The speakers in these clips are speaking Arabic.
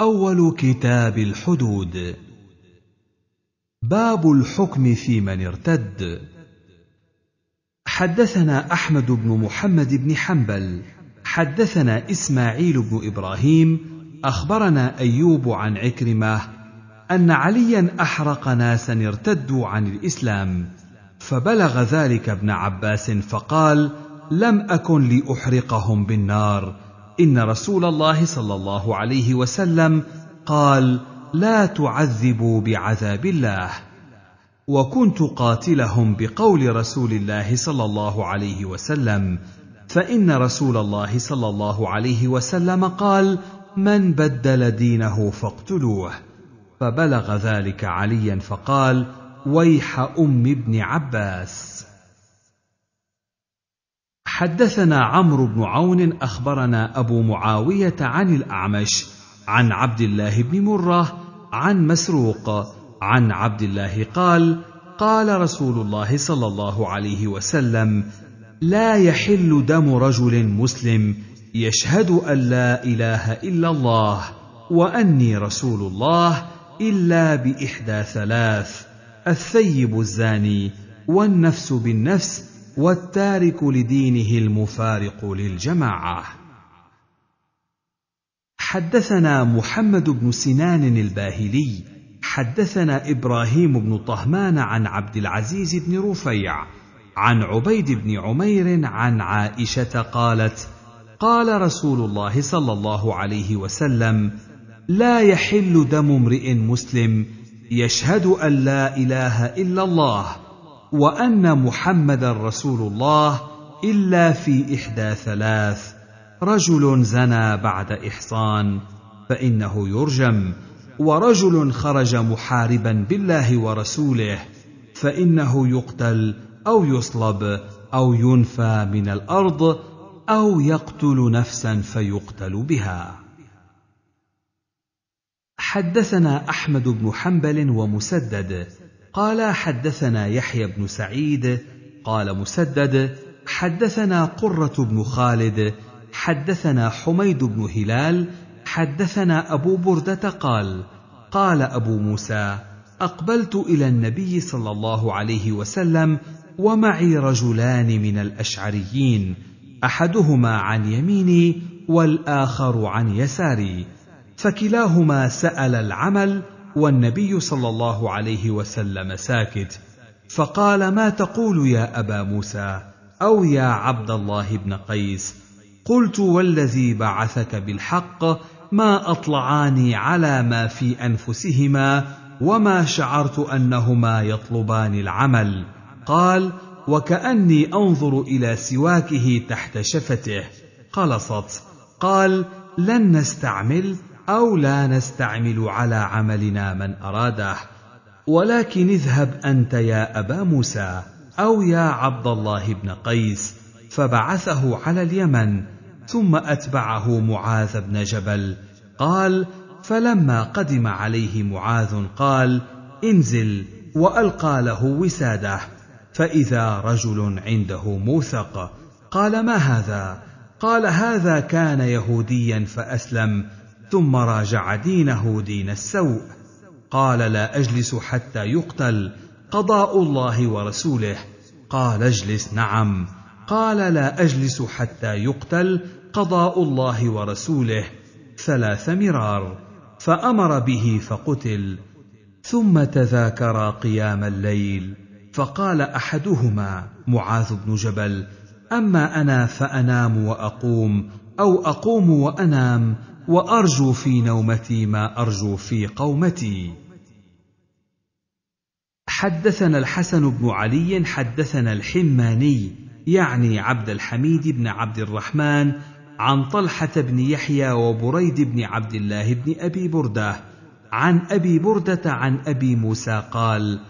أول كتاب الحدود باب الحكم في من ارتد حدثنا أحمد بن محمد بن حنبل حدثنا إسماعيل بن إبراهيم أخبرنا أيوب عن عكرمة أن عليا أحرق ناسا ارتدوا عن الإسلام فبلغ ذلك ابن عباس فقال لم أكن لأحرقهم بالنار ان رسول الله صلى الله عليه وسلم قال لا تعذبوا بعذاب الله وكنت قاتلهم بقول رسول الله صلى الله عليه وسلم فان رسول الله صلى الله عليه وسلم قال من بدل دينه فاقتلوه فبلغ ذلك عليا فقال ويح ام ابن عباس حدثنا عمرو بن عون اخبرنا ابو معاويه عن الاعمش عن عبد الله بن مره عن مسروق عن عبد الله قال قال رسول الله صلى الله عليه وسلم لا يحل دم رجل مسلم يشهد ان لا اله الا الله واني رسول الله الا باحدى ثلاث الثيب الزاني والنفس بالنفس والتارك لدينه المفارق للجماعه حدثنا محمد بن سنان الباهلي حدثنا ابراهيم بن طهمان عن عبد العزيز بن رفيع عن عبيد بن عمير عن عائشه قالت قال رسول الله صلى الله عليه وسلم لا يحل دم امرئ مسلم يشهد ان لا اله الا الله وان محمدا رسول الله الا في احدى ثلاث رجل زنى بعد احصان فانه يرجم ورجل خرج محاربا بالله ورسوله فانه يقتل او يصلب او ينفى من الارض او يقتل نفسا فيقتل بها حدثنا احمد بن حنبل ومسدد قال حدثنا يحيى بن سعيد قال مسدد حدثنا قره بن خالد حدثنا حميد بن هلال حدثنا ابو برده قال قال ابو موسى اقبلت الى النبي صلى الله عليه وسلم ومعي رجلان من الاشعريين احدهما عن يميني والاخر عن يساري فكلاهما سال العمل والنبي صلى الله عليه وسلم ساكت فقال ما تقول يا ابا موسى او يا عبد الله بن قيس قلت والذي بعثك بالحق ما اطلعاني على ما في انفسهما وما شعرت انهما يطلبان العمل قال وكاني انظر الى سواكه تحت شفته قلصت قال لن نستعمل او لا نستعمل على عملنا من اراده ولكن اذهب انت يا ابا موسى او يا عبد الله بن قيس فبعثه على اليمن ثم اتبعه معاذ بن جبل قال فلما قدم عليه معاذ قال انزل والقى له وساده فاذا رجل عنده موثق قال ما هذا قال هذا كان يهوديا فاسلم ثم راجع دينه دين السوء قال لا اجلس حتى يقتل قضاء الله ورسوله قال اجلس نعم قال لا اجلس حتى يقتل قضاء الله ورسوله ثلاث مرار فامر به فقتل ثم تذاكرا قيام الليل فقال احدهما معاذ بن جبل اما انا فانام واقوم او اقوم وانام وارجو في نومتي ما ارجو في قومتي حدثنا الحسن بن علي حدثنا الحماني يعني عبد الحميد بن عبد الرحمن عن طلحه بن يحيى وبريد بن عبد الله بن ابي برده عن ابي برده عن ابي موسى قال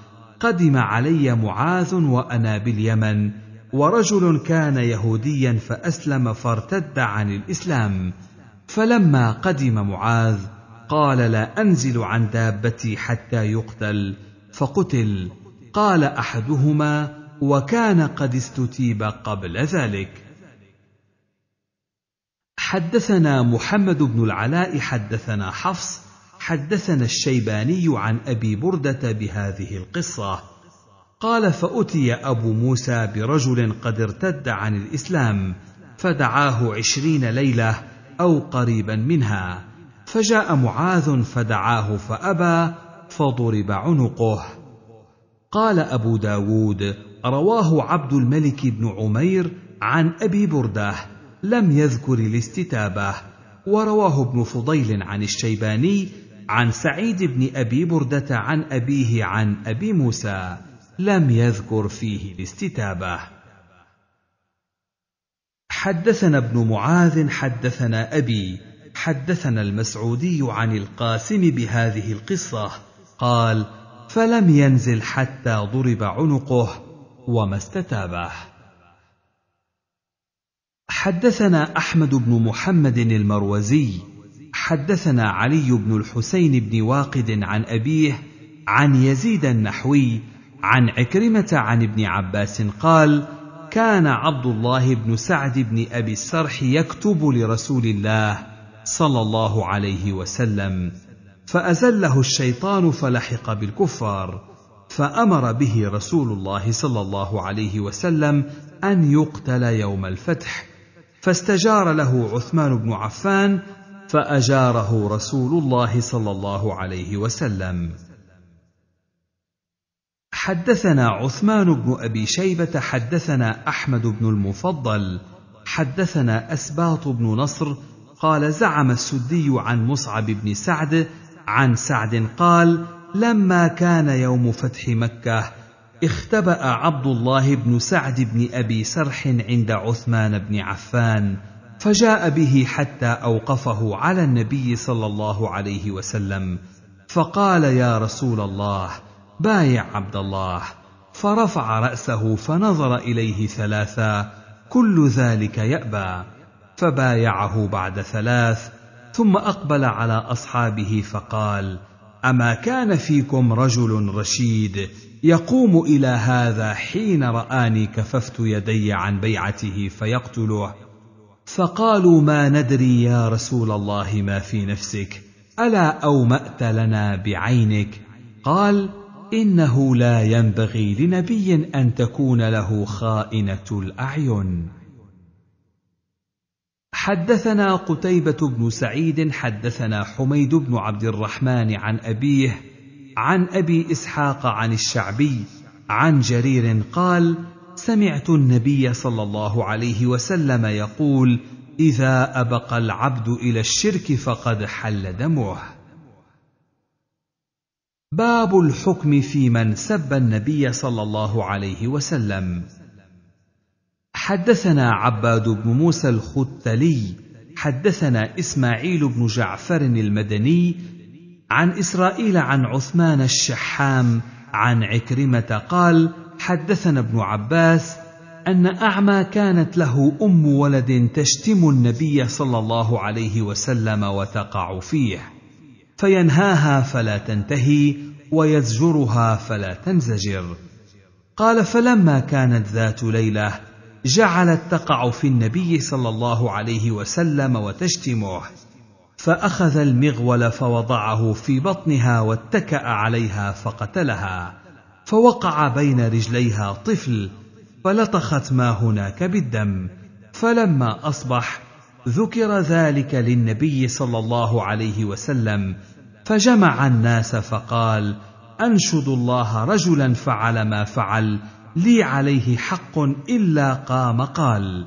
قدم علي معاذ وانا باليمن ورجل كان يهوديا فاسلم فارتد عن الاسلام فلما قدم معاذ قال لا انزل عن دابتي حتى يقتل فقتل قال احدهما وكان قد استتيب قبل ذلك حدثنا محمد بن العلاء حدثنا حفص حدثنا الشيباني عن ابي برده بهذه القصه قال فاتي ابو موسى برجل قد ارتد عن الاسلام فدعاه عشرين ليله او قريبا منها فجاء معاذ فدعاه فابى فضرب عنقه قال ابو داود رواه عبد الملك بن عمير عن ابي برده لم يذكر الاستتابه ورواه ابن فضيل عن الشيباني عن سعيد بن ابي برده عن ابيه عن ابي موسى لم يذكر فيه الاستتابه حدثنا ابن معاذ حدثنا ابي حدثنا المسعودي عن القاسم بهذه القصه قال فلم ينزل حتى ضرب عنقه وما استتابه حدثنا احمد بن محمد المروزي حدثنا علي بن الحسين بن واقد عن ابيه عن يزيد النحوي عن عكرمه عن ابن عباس قال كان عبد الله بن سعد بن ابي السرح يكتب لرسول الله صلى الله عليه وسلم فازله الشيطان فلحق بالكفار فامر به رسول الله صلى الله عليه وسلم ان يقتل يوم الفتح فاستجار له عثمان بن عفان فاجاره رسول الله صلى الله عليه وسلم حدثنا عثمان بن ابي شيبه حدثنا احمد بن المفضل حدثنا اسباط بن نصر قال زعم السدي عن مصعب بن سعد عن سعد قال لما كان يوم فتح مكه اختبا عبد الله بن سعد بن ابي سرح عند عثمان بن عفان فجاء به حتى اوقفه على النبي صلى الله عليه وسلم فقال يا رسول الله بايع عبد الله فرفع راسه فنظر اليه ثلاثا كل ذلك يابى فبايعه بعد ثلاث ثم اقبل على اصحابه فقال اما كان فيكم رجل رشيد يقوم الى هذا حين راني كففت يدي عن بيعته فيقتله فقالوا ما ندري يا رسول الله ما في نفسك الا اومات لنا بعينك قال انه لا ينبغي لنبي ان تكون له خائنه الاعين حدثنا قتيبه بن سعيد حدثنا حميد بن عبد الرحمن عن ابيه عن ابي اسحاق عن الشعبي عن جرير قال سمعت النبي صلى الله عليه وسلم يقول اذا ابق العبد الى الشرك فقد حل دمه باب الحكم في من سب النبي صلى الله عليه وسلم حدثنا عباد بن موسى الختلي حدثنا اسماعيل بن جعفر المدني عن اسرائيل عن عثمان الشحام عن عكرمه قال حدثنا ابن عباس ان اعمى كانت له ام ولد تشتم النبي صلى الله عليه وسلم وتقع فيه فينهاها فلا تنتهي ويزجرها فلا تنزجر قال فلما كانت ذات ليله جعلت تقع في النبي صلى الله عليه وسلم وتشتمه فاخذ المغول فوضعه في بطنها واتكا عليها فقتلها فوقع بين رجليها طفل فلطخت ما هناك بالدم فلما اصبح ذكر ذلك للنبي صلى الله عليه وسلم فجمع الناس فقال انشد الله رجلا فعل ما فعل لي عليه حق الا قام قال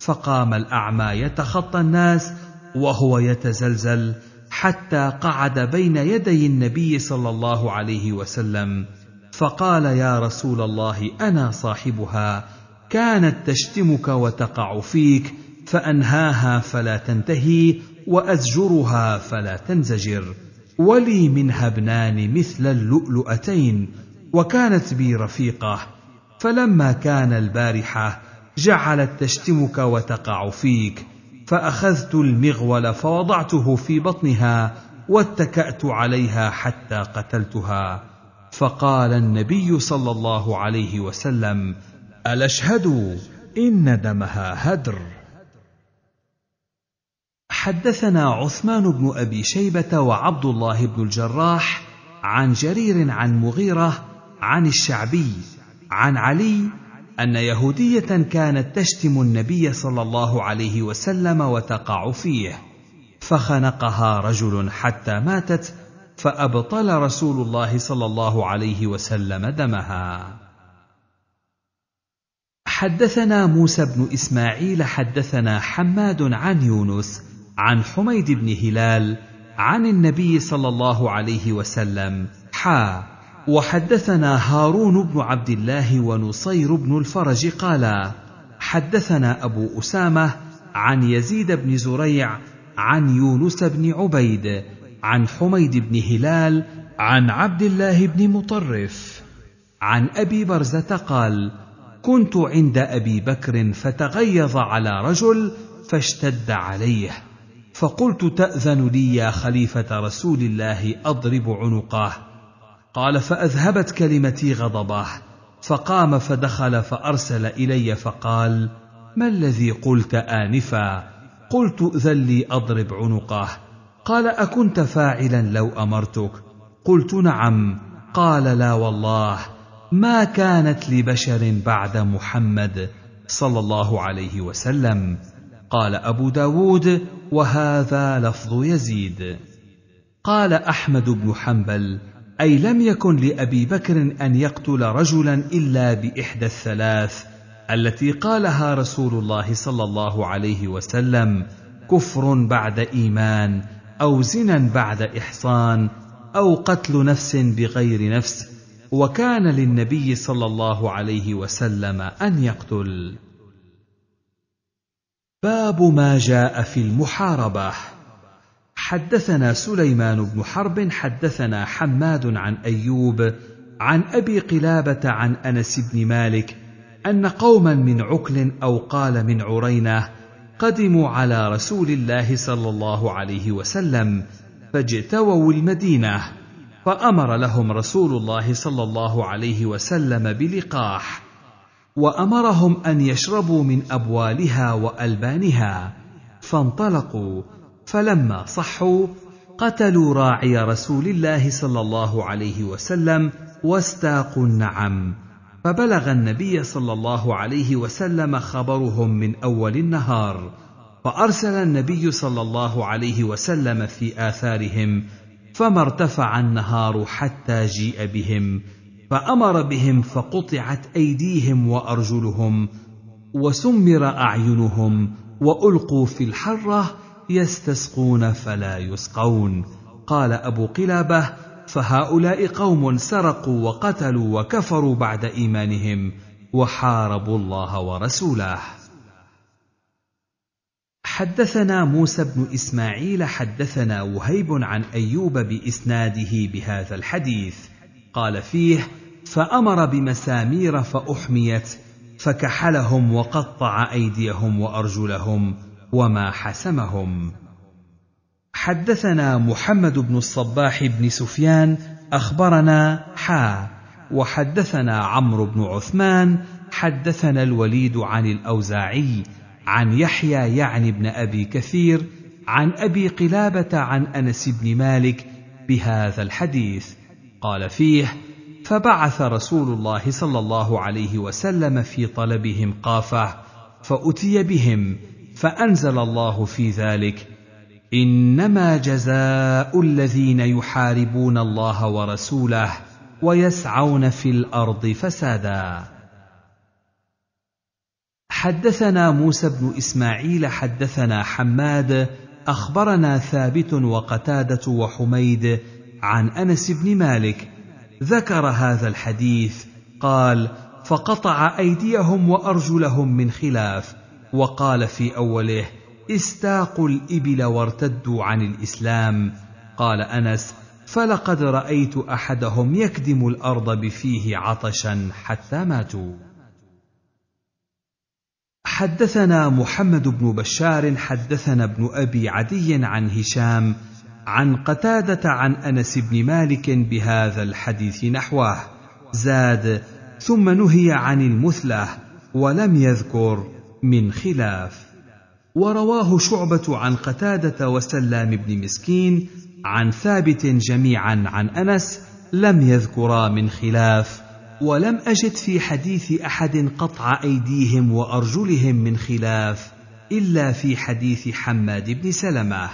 فقام الاعمى يتخطى الناس وهو يتزلزل حتى قعد بين يدي النبي صلى الله عليه وسلم فقال يا رسول الله انا صاحبها كانت تشتمك وتقع فيك فانهاها فلا تنتهي وازجرها فلا تنزجر ولي منها ابنان مثل اللؤلؤتين وكانت بي رفيقه فلما كان البارحه جعلت تشتمك وتقع فيك فاخذت المغول فوضعته في بطنها واتكات عليها حتى قتلتها فقال النبي صلى الله عليه وسلم الاشهد ان دمها هدر حدثنا عثمان بن ابي شيبه وعبد الله بن الجراح عن جرير عن مغيره عن الشعبي عن علي ان يهوديه كانت تشتم النبي صلى الله عليه وسلم وتقع فيه فخنقها رجل حتى ماتت فابطل رسول الله صلى الله عليه وسلم دمها حدثنا موسى بن اسماعيل حدثنا حماد عن يونس عن حميد بن هلال عن النبي صلى الله عليه وسلم حا وحدثنا هارون بن عبد الله ونصير بن الفرج قالا حدثنا ابو اسامه عن يزيد بن زريع عن يونس بن عبيد عن حميد بن هلال عن عبد الله بن مطرف عن ابي برزه قال كنت عند ابي بكر فتغيظ على رجل فاشتد عليه فقلت تأذن لي يا خليفة رسول الله أضرب عنقاه قال فأذهبت كلمتي غضباه فقام فدخل فأرسل إلي فقال ما الذي قلت آنفا قلت ائذن لي أضرب عنقاه قال أكنت فاعلا لو أمرتك قلت نعم قال لا والله ما كانت لبشر بعد محمد صلى الله عليه وسلم قال أبو داود وهذا لفظ يزيد قال أحمد بن حنبل أي لم يكن لأبي بكر أن يقتل رجلا إلا بإحدى الثلاث التي قالها رسول الله صلى الله عليه وسلم كفر بعد إيمان أو زنا بعد إحصان أو قتل نفس بغير نفس وكان للنبي صلى الله عليه وسلم أن يقتل باب ما جاء في المحاربه حدثنا سليمان بن حرب حدثنا حماد عن ايوب عن ابي قلابه عن انس بن مالك ان قوما من عكل او قال من عرينه قدموا على رسول الله صلى الله عليه وسلم فاجتووا المدينه فامر لهم رسول الله صلى الله عليه وسلم بلقاح وامرهم ان يشربوا من ابوالها والبانها فانطلقوا فلما صحوا قتلوا راعي رسول الله صلى الله عليه وسلم واستاقوا النعم فبلغ النبي صلى الله عليه وسلم خبرهم من اول النهار فارسل النبي صلى الله عليه وسلم في اثارهم فما ارتفع النهار حتى جيء بهم فامر بهم فقطعت ايديهم وارجلهم وسمر اعينهم والقوا في الحره يستسقون فلا يسقون قال ابو قلابه فهؤلاء قوم سرقوا وقتلوا وكفروا بعد ايمانهم وحاربوا الله ورسوله حدثنا موسى بن اسماعيل حدثنا وهيب عن ايوب باسناده بهذا الحديث قال فيه فامر بمسامير فاحميت فكحلهم وقطع ايديهم وارجلهم وما حسمهم حدثنا محمد بن الصباح بن سفيان اخبرنا حا وحدثنا عمرو بن عثمان حدثنا الوليد عن الاوزاعي عن يحيى يعني بن ابي كثير عن ابي قلابه عن انس بن مالك بهذا الحديث قال فيه فبعث رسول الله صلى الله عليه وسلم في طلبهم قافه فاتي بهم فانزل الله في ذلك انما جزاء الذين يحاربون الله ورسوله ويسعون في الارض فسادا حدثنا موسى بن اسماعيل حدثنا حماد اخبرنا ثابت وقتاده وحميد عن انس بن مالك ذكر هذا الحديث قال فقطع ايديهم وارجلهم من خلاف وقال في اوله استاقوا الابل وارتدوا عن الاسلام قال انس فلقد رايت احدهم يكدم الارض بفيه عطشا حتى ماتوا حدثنا محمد بن بشار حدثنا ابن ابي عدي عن هشام عن قتادة عن أنس بن مالك بهذا الحديث نحوه زاد ثم نهي عن المثلة ولم يذكر من خلاف ورواه شعبة عن قتادة وسلام بن مسكين عن ثابت جميعا عن أنس لم يذكرا من خلاف ولم أجد في حديث أحد قطع أيديهم وأرجلهم من خلاف إلا في حديث حماد بن سلمه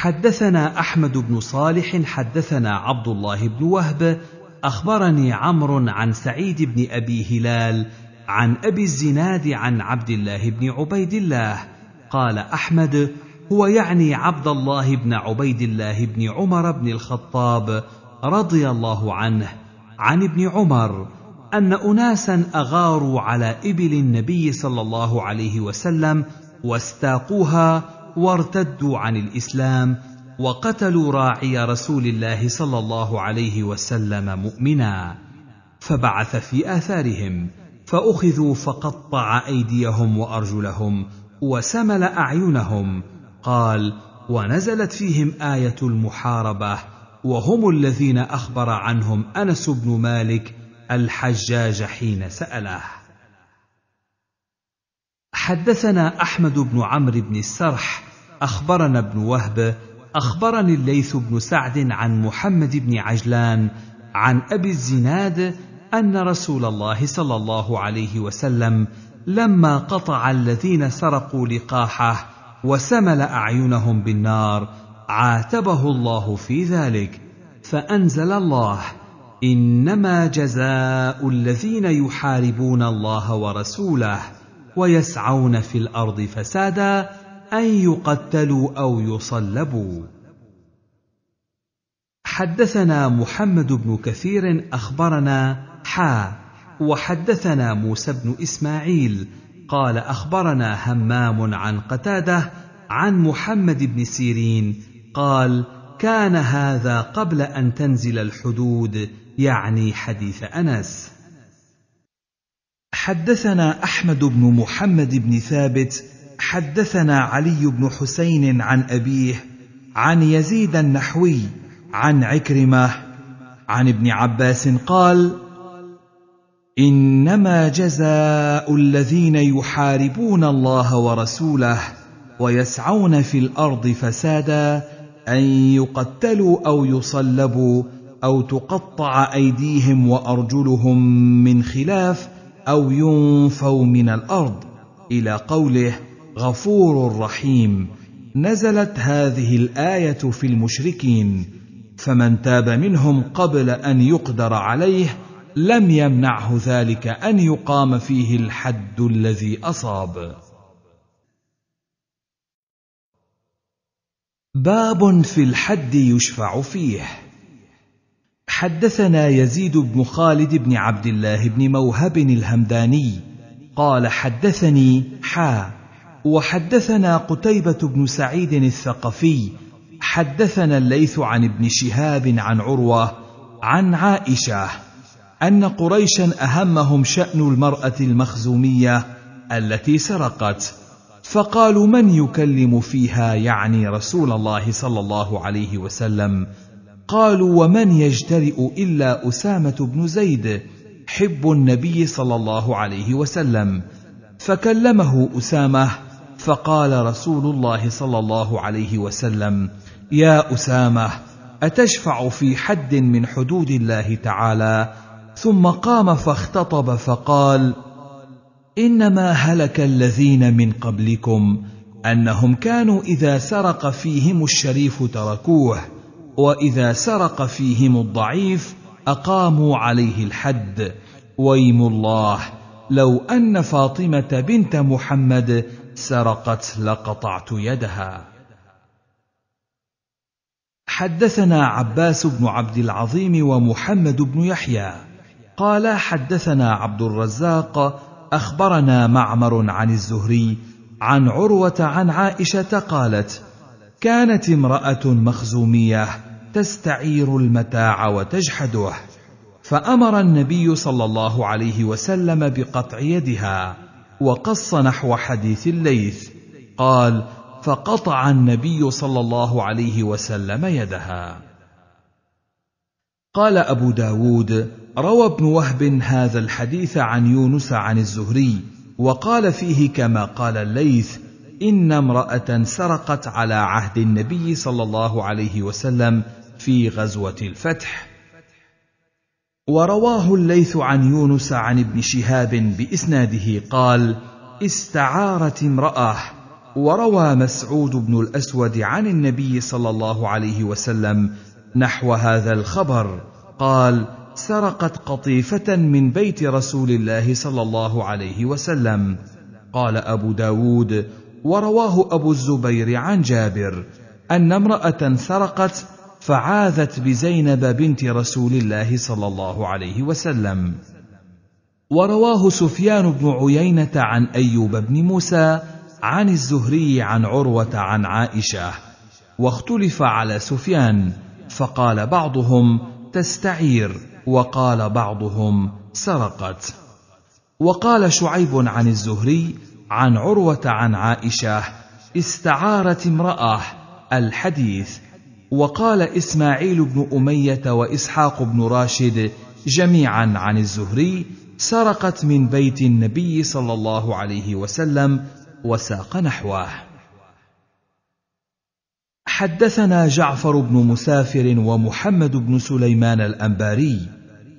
حدثنا احمد بن صالح حدثنا عبد الله بن وهب اخبرني عمرو عن سعيد بن ابي هلال عن ابي الزناد عن عبد الله بن عبيد الله قال احمد هو يعني عبد الله بن عبيد الله بن عمر بن الخطاب رضي الله عنه عن ابن عمر ان اناسا اغاروا على ابل النبي صلى الله عليه وسلم واستاقوها وارتدوا عن الاسلام وقتلوا راعي رسول الله صلى الله عليه وسلم مؤمنا فبعث في اثارهم فاخذوا فقطع ايديهم وارجلهم وسمل اعينهم قال ونزلت فيهم ايه المحاربه وهم الذين اخبر عنهم انس بن مالك الحجاج حين ساله حدثنا احمد بن عمرو بن السرح اخبرنا ابن وهب اخبرني الليث بن سعد عن محمد بن عجلان عن ابي الزناد ان رسول الله صلى الله عليه وسلم لما قطع الذين سرقوا لقاحه وسمل اعينهم بالنار عاتبه الله في ذلك فانزل الله انما جزاء الذين يحاربون الله ورسوله ويسعون في الارض فسادا ان يقتلوا او يصلبوا حدثنا محمد بن كثير اخبرنا حا وحدثنا موسى بن اسماعيل قال اخبرنا همام عن قتاده عن محمد بن سيرين قال كان هذا قبل ان تنزل الحدود يعني حديث انس حدثنا احمد بن محمد بن ثابت حدثنا علي بن حسين عن أبيه عن يزيد النحوي عن عكرمة عن ابن عباس قال إنما جزاء الذين يحاربون الله ورسوله ويسعون في الأرض فسادا أن يقتلوا أو يصلبوا أو تقطع أيديهم وأرجلهم من خلاف أو ينفوا من الأرض إلى قوله غفور رحيم نزلت هذه الايه في المشركين فمن تاب منهم قبل ان يقدر عليه لم يمنعه ذلك ان يقام فيه الحد الذي اصاب باب في الحد يشفع فيه حدثنا يزيد بن خالد بن عبد الله بن موهب الهمداني قال حدثني حا وحدثنا قتيبة بن سعيد الثقفي حدثنا الليث عن ابن شهاب عن عروة عن عائشة أن قريشا أهمهم شأن المرأة المخزومية التي سرقت فقالوا من يكلم فيها يعني رسول الله صلى الله عليه وسلم قالوا ومن يجترئ إلا أسامة بن زيد حب النبي صلى الله عليه وسلم فكلمه أسامة فقال رسول الله صلى الله عليه وسلم يا اسامه اتشفع في حد من حدود الله تعالى ثم قام فاختطب فقال انما هلك الذين من قبلكم انهم كانوا اذا سرق فيهم الشريف تركوه واذا سرق فيهم الضعيف اقاموا عليه الحد ويم الله لو ان فاطمه بنت محمد سرقت لقطعت يدها حدثنا عباس بن عبد العظيم ومحمد بن يحيى قال حدثنا عبد الرزاق اخبرنا معمر عن الزهري عن عروه عن عائشه قالت كانت امراه مخزوميه تستعير المتاع وتجحده فامر النبي صلى الله عليه وسلم بقطع يدها وقص نحو حديث الليث قال فقطع النبي صلى الله عليه وسلم يدها قال ابو داود روى ابن وهب هذا الحديث عن يونس عن الزهري وقال فيه كما قال الليث ان امراه سرقت على عهد النبي صلى الله عليه وسلم في غزوه الفتح ورواه الليث عن يونس عن ابن شهاب باسناده قال استعارت امراه وروى مسعود بن الاسود عن النبي صلى الله عليه وسلم نحو هذا الخبر قال سرقت قطيفه من بيت رسول الله صلى الله عليه وسلم قال ابو داود ورواه ابو الزبير عن جابر ان امراه سرقت فعاذت بزينب بنت رسول الله صلى الله عليه وسلم ورواه سفيان بن عيينه عن ايوب بن موسى عن الزهري عن عروه عن عائشه واختلف على سفيان فقال بعضهم تستعير وقال بعضهم سرقت وقال شعيب عن الزهري عن عروه عن عائشه استعارت امراه الحديث وقال إسماعيل بن أمية وإسحاق بن راشد جميعا عن الزهري سرقت من بيت النبي صلى الله عليه وسلم وساق نحوه حدثنا جعفر بن مسافر ومحمد بن سليمان الانباري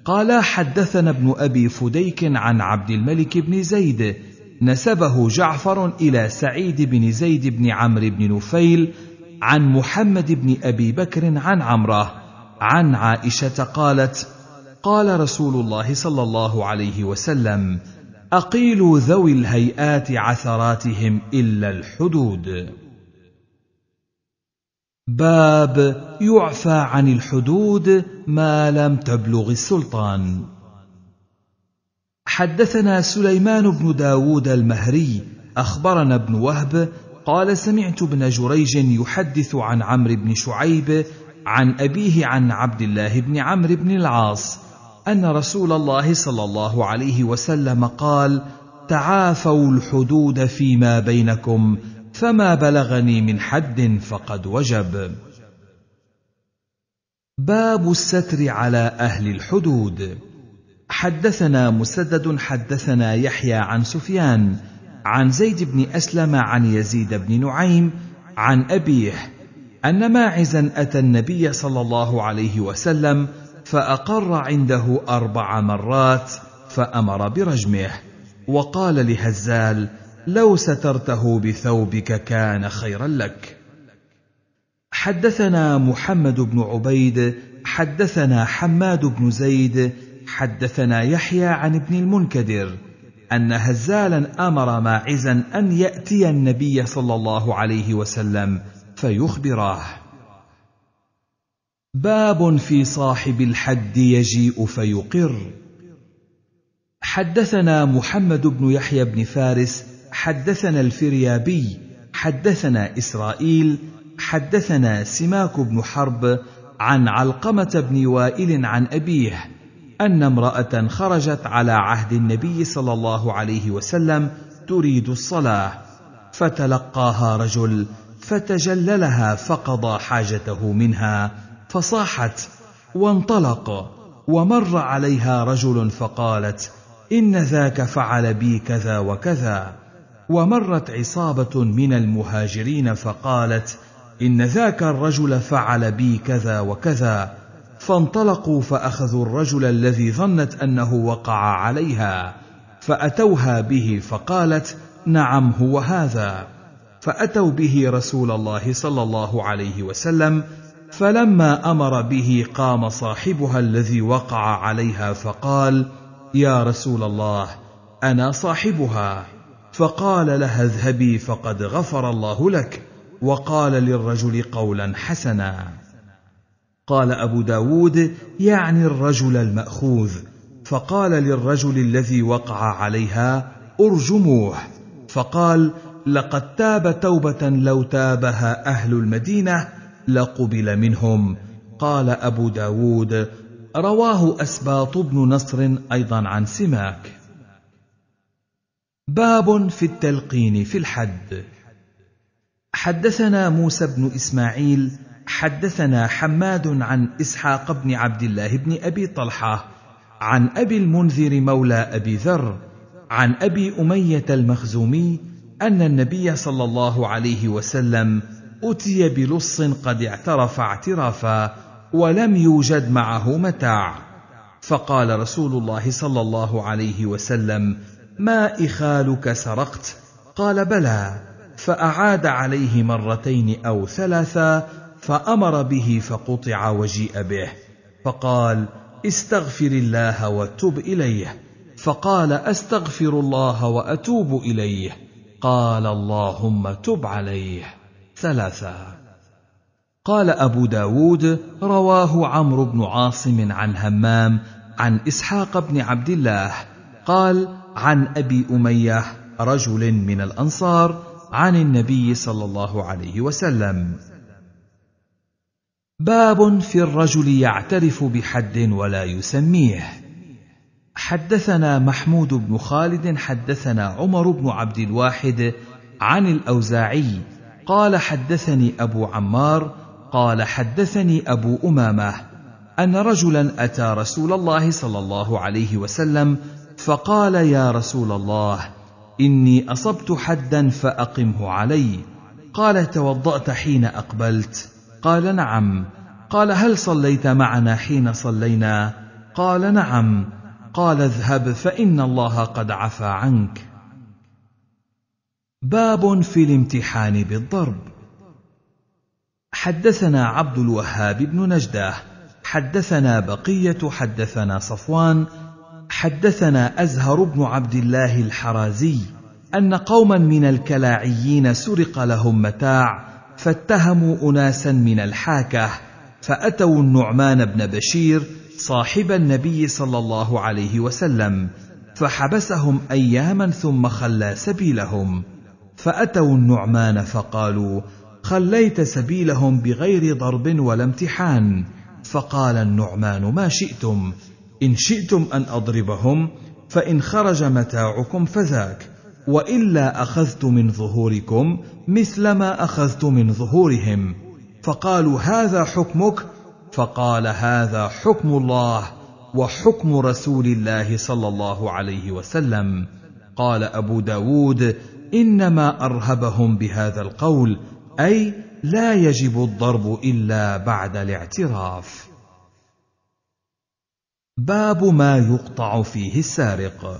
قال حدثنا ابن ابي فديك عن عبد الملك بن زيد نسبه جعفر الى سعيد بن زيد بن عمرو بن نفيل عن محمد بن ابي بكر عن عمره عن عائشه قالت قال رسول الله صلى الله عليه وسلم اقيلوا ذوي الهيئات عثراتهم الا الحدود باب يعفى عن الحدود ما لم تبلغ السلطان حدثنا سليمان بن داود المهري اخبرنا ابن وهب قال سمعت ابن جريج يحدث عن عمرو بن شعيب عن أبيه عن عبد الله بن عمرو بن العاص أن رسول الله صلى الله عليه وسلم قال: تعافوا الحدود فيما بينكم فما بلغني من حد فقد وجب. باب الستر على أهل الحدود حدثنا مسدد حدثنا يحيى عن سفيان عن زيد بن اسلم عن يزيد بن نعيم عن ابيه ان ماعزا اتى النبي صلى الله عليه وسلم فاقر عنده اربع مرات فامر برجمه وقال لهزال لو سترته بثوبك كان خيرا لك حدثنا محمد بن عبيد حدثنا حماد بن زيد حدثنا يحيى عن ابن المنكدر أن هزالا أمر ماعزا أن يأتي النبي صلى الله عليه وسلم فيخبراه. باب في صاحب الحد يجيء فيقر. حدثنا محمد بن يحيى بن فارس، حدثنا الفريابي، حدثنا إسرائيل، حدثنا سماك بن حرب عن علقمة بن وائل عن أبيه ان امراه خرجت على عهد النبي صلى الله عليه وسلم تريد الصلاه فتلقاها رجل فتجللها فقضى حاجته منها فصاحت وانطلق ومر عليها رجل فقالت ان ذاك فعل بي كذا وكذا ومرت عصابه من المهاجرين فقالت ان ذاك الرجل فعل بي كذا وكذا فانطلقوا فاخذوا الرجل الذي ظنت انه وقع عليها فاتوها به فقالت نعم هو هذا فاتوا به رسول الله صلى الله عليه وسلم فلما امر به قام صاحبها الذي وقع عليها فقال يا رسول الله انا صاحبها فقال لها اذهبي فقد غفر الله لك وقال للرجل قولا حسنا قال أبو داود يعني الرجل المأخوذ فقال للرجل الذي وقع عليها ارجموه فقال لقد تاب توبة لو تابها أهل المدينة لقبل منهم قال أبو داود رواه أسباط بن نصر أيضا عن سماك باب في التلقين في الحد حدثنا موسى بن إسماعيل حدثنا حماد عن اسحاق بن عبد الله بن ابي طلحه عن ابي المنذر مولى ابي ذر عن ابي اميه المخزومي ان النبي صلى الله عليه وسلم اتي بلص قد اعترف اعترافا ولم يوجد معه متاع فقال رسول الله صلى الله عليه وسلم ما اخالك سرقت قال بلى فاعاد عليه مرتين او ثلاثا فامر به فقطع وجيء به فقال استغفر الله وتب اليه فقال استغفر الله واتوب اليه قال اللهم تب عليه ثلاثه قال ابو داود رواه عمرو بن عاصم عن همام عن اسحاق بن عبد الله قال عن ابي اميه رجل من الانصار عن النبي صلى الله عليه وسلم باب في الرجل يعترف بحد ولا يسميه حدثنا محمود بن خالد حدثنا عمر بن عبد الواحد عن الاوزاعي قال حدثني ابو عمار قال حدثني ابو امامه ان رجلا اتى رسول الله صلى الله عليه وسلم فقال يا رسول الله اني اصبت حدا فاقمه علي قال توضات حين اقبلت قال نعم قال هل صليت معنا حين صلينا قال نعم قال اذهب فان الله قد عفى عنك باب في الامتحان بالضرب حدثنا عبد الوهاب بن نجده حدثنا بقيه حدثنا صفوان حدثنا ازهر بن عبد الله الحرازي ان قوما من الكلاعيين سرق لهم متاع فاتهموا اناسا من الحاكه فاتوا النعمان بن بشير صاحب النبي صلى الله عليه وسلم فحبسهم اياما ثم خلى سبيلهم فاتوا النعمان فقالوا خليت سبيلهم بغير ضرب ولا امتحان فقال النعمان ما شئتم ان شئتم ان اضربهم فان خرج متاعكم فذاك والا اخذت من ظهوركم مثل ما اخذت من ظهورهم فقالوا هذا حكمك فقال هذا حكم الله وحكم رسول الله صلى الله عليه وسلم قال ابو داود انما ارهبهم بهذا القول اي لا يجب الضرب الا بعد الاعتراف باب ما يقطع فيه السارق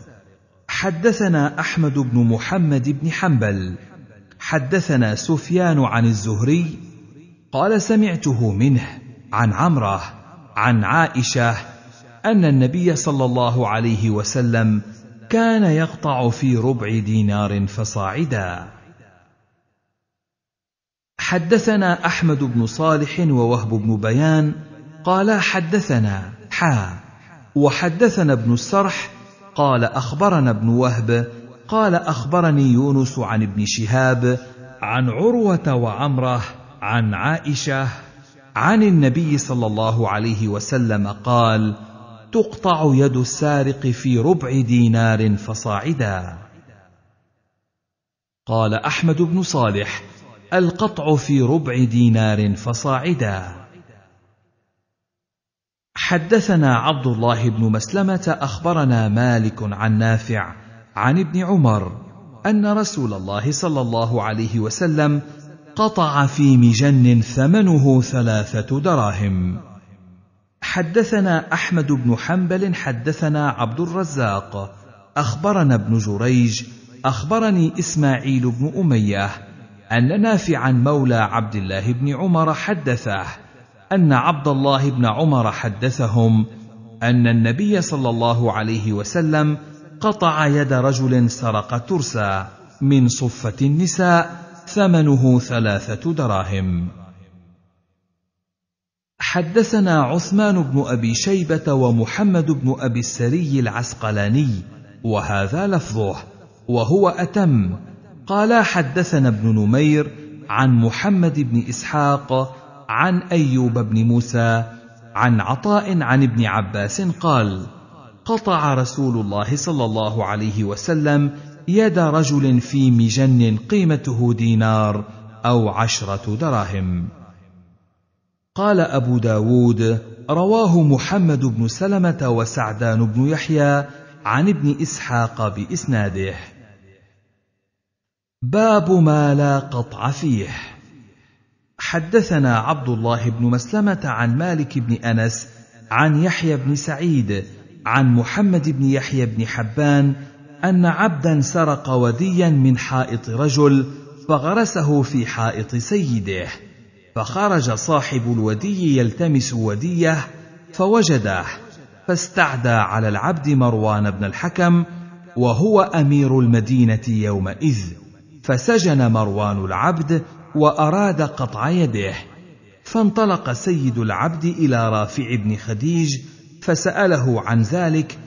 حدثنا احمد بن محمد بن حنبل حدثنا سفيان عن الزهري قال سمعته منه عن عمره عن عائشه ان النبي صلى الله عليه وسلم كان يقطع في ربع دينار فصاعدا حدثنا احمد بن صالح ووهب بن بيان قالا حدثنا حا وحدثنا ابن السرح قال اخبرنا ابن وهب قال اخبرني يونس عن ابن شهاب عن عروه وعمره عن عائشه عن النبي صلى الله عليه وسلم قال تقطع يد السارق في ربع دينار فصاعدا قال احمد بن صالح القطع في ربع دينار فصاعدا حدثنا عبد الله بن مسلمه اخبرنا مالك عن نافع عن ابن عمر ان رسول الله صلى الله عليه وسلم قطع في مجن ثمنه ثلاثه دراهم حدثنا احمد بن حنبل حدثنا عبد الرزاق اخبرنا ابن جريج اخبرني اسماعيل بن اميه ان نافعا مولى عبد الله بن عمر حدثه ان عبد الله بن عمر حدثهم ان النبي صلى الله عليه وسلم قطع يد رجل سرق ترسا من صفه النساء ثمنه ثلاثه دراهم حدثنا عثمان بن ابي شيبه ومحمد بن ابي السري العسقلاني وهذا لفظه وهو اتم قالا حدثنا ابن نمير عن محمد بن اسحاق عن أيوب بن موسى عن عطاء عن ابن عباس قال: قطع رسول الله صلى الله عليه وسلم يد رجل في مجن قيمته دينار أو عشرة دراهم. قال أبو داود رواه محمد بن سلمة وسعدان بن يحيى عن ابن إسحاق بإسناده باب ما لا قطع فيه حدثنا عبد الله بن مسلمة عن مالك بن أنس عن يحيى بن سعيد عن محمد بن يحيى بن حبان أن عبدا سرق وديا من حائط رجل فغرسه في حائط سيده فخرج صاحب الودي يلتمس وديه فوجده فاستعدى على العبد مروان بن الحكم وهو امير المدينه يومئذ فسجن مروان العبد واراد قطع يده فانطلق سيد العبد الى رافع بن خديج فساله عن ذلك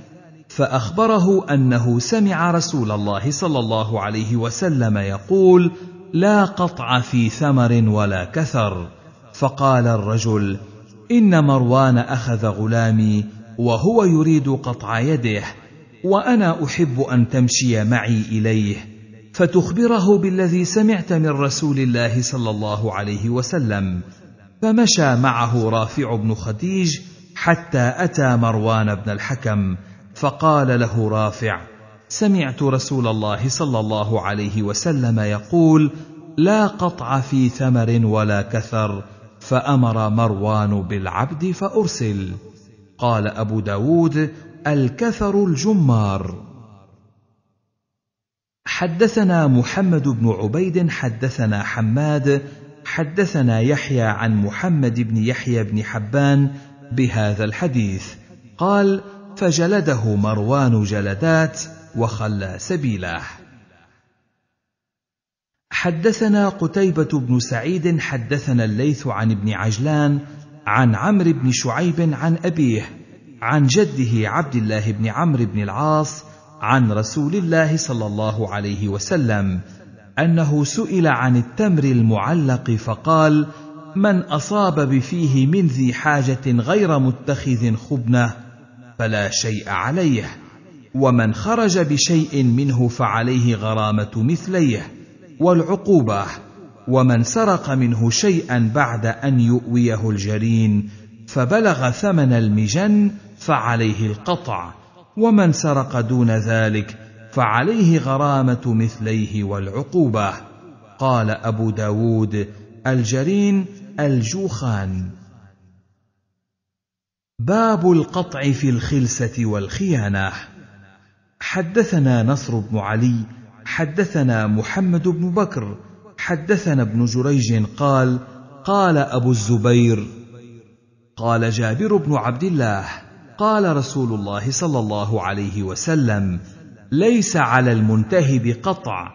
فاخبره انه سمع رسول الله صلى الله عليه وسلم يقول لا قطع في ثمر ولا كثر فقال الرجل ان مروان اخذ غلامي وهو يريد قطع يده وانا احب ان تمشي معي اليه فتخبره بالذي سمعت من رسول الله صلى الله عليه وسلم فمشى معه رافع بن خديج حتى اتى مروان بن الحكم فقال له رافع سمعت رسول الله صلى الله عليه وسلم يقول لا قطع في ثمر ولا كثر فامر مروان بالعبد فارسل قال ابو داود الكثر الجمار حدثنا محمد بن عبيد حدثنا حماد حدثنا يحيى عن محمد بن يحيى بن حبان بهذا الحديث قال فجلده مروان جلدات وخلى سبيله حدثنا قتيبة بن سعيد حدثنا الليث عن ابن عجلان عن عمرو بن شعيب عن أبيه عن جده عبد الله بن عمرو بن العاص عن رسول الله صلى الله عليه وسلم انه سئل عن التمر المعلق فقال من اصاب بفيه من ذي حاجه غير متخذ خبنه فلا شيء عليه ومن خرج بشيء منه فعليه غرامه مثليه والعقوبه ومن سرق منه شيئا بعد ان يؤويه الجرين فبلغ ثمن المجن فعليه القطع ومن سرق دون ذلك فعليه غرامة مثليه والعقوبة قال أبو داود الجرين الجوخان باب القطع في الخلسة والخيانة حدثنا نصر بن علي حدثنا محمد بن بكر حدثنا ابن جريج قال قال أبو الزبير قال جابر بن عبد الله قال رسول الله صلى الله عليه وسلم ليس على المنتهب قطع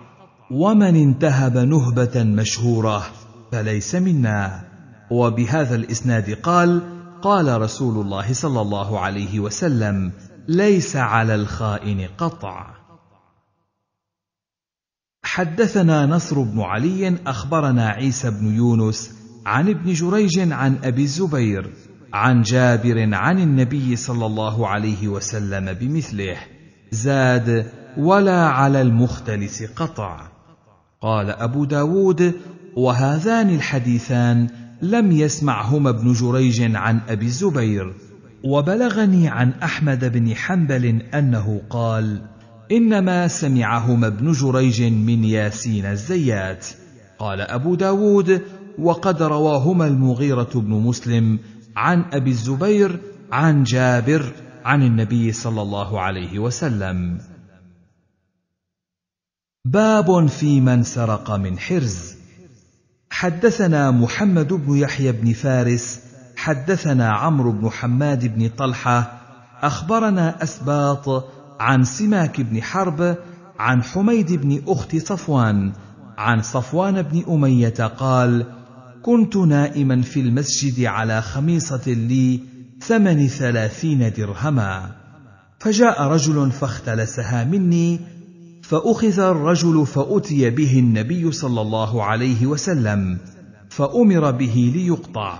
ومن انتهب نهبه مشهوره فليس منا وبهذا الاسناد قال قال رسول الله صلى الله عليه وسلم ليس على الخائن قطع حدثنا نصر بن علي اخبرنا عيسى بن يونس عن ابن جريج عن ابي الزبير عن جابر عن النبي صلى الله عليه وسلم بمثله زاد ولا على المختلس قطع قال ابو داود وهذان الحديثان لم يسمعهما ابن جريج عن ابي الزبير وبلغني عن احمد بن حنبل انه قال انما سمعهما ابن جريج من ياسين الزيات قال ابو داود وقد رواهما المغيره بن مسلم عن ابي الزبير عن جابر عن النبي صلى الله عليه وسلم باب في من سرق من حرز حدثنا محمد بن يحيى بن فارس حدثنا عمرو بن حماد بن طلحه اخبرنا اسباط عن سماك بن حرب عن حميد بن اخت صفوان عن صفوان بن اميه قال كنت نائما في المسجد على خميصة لي ثمن ثلاثين درهما فجاء رجل فاختلسها مني فأخذ الرجل فأتي به النبي صلى الله عليه وسلم فأمر به ليقطع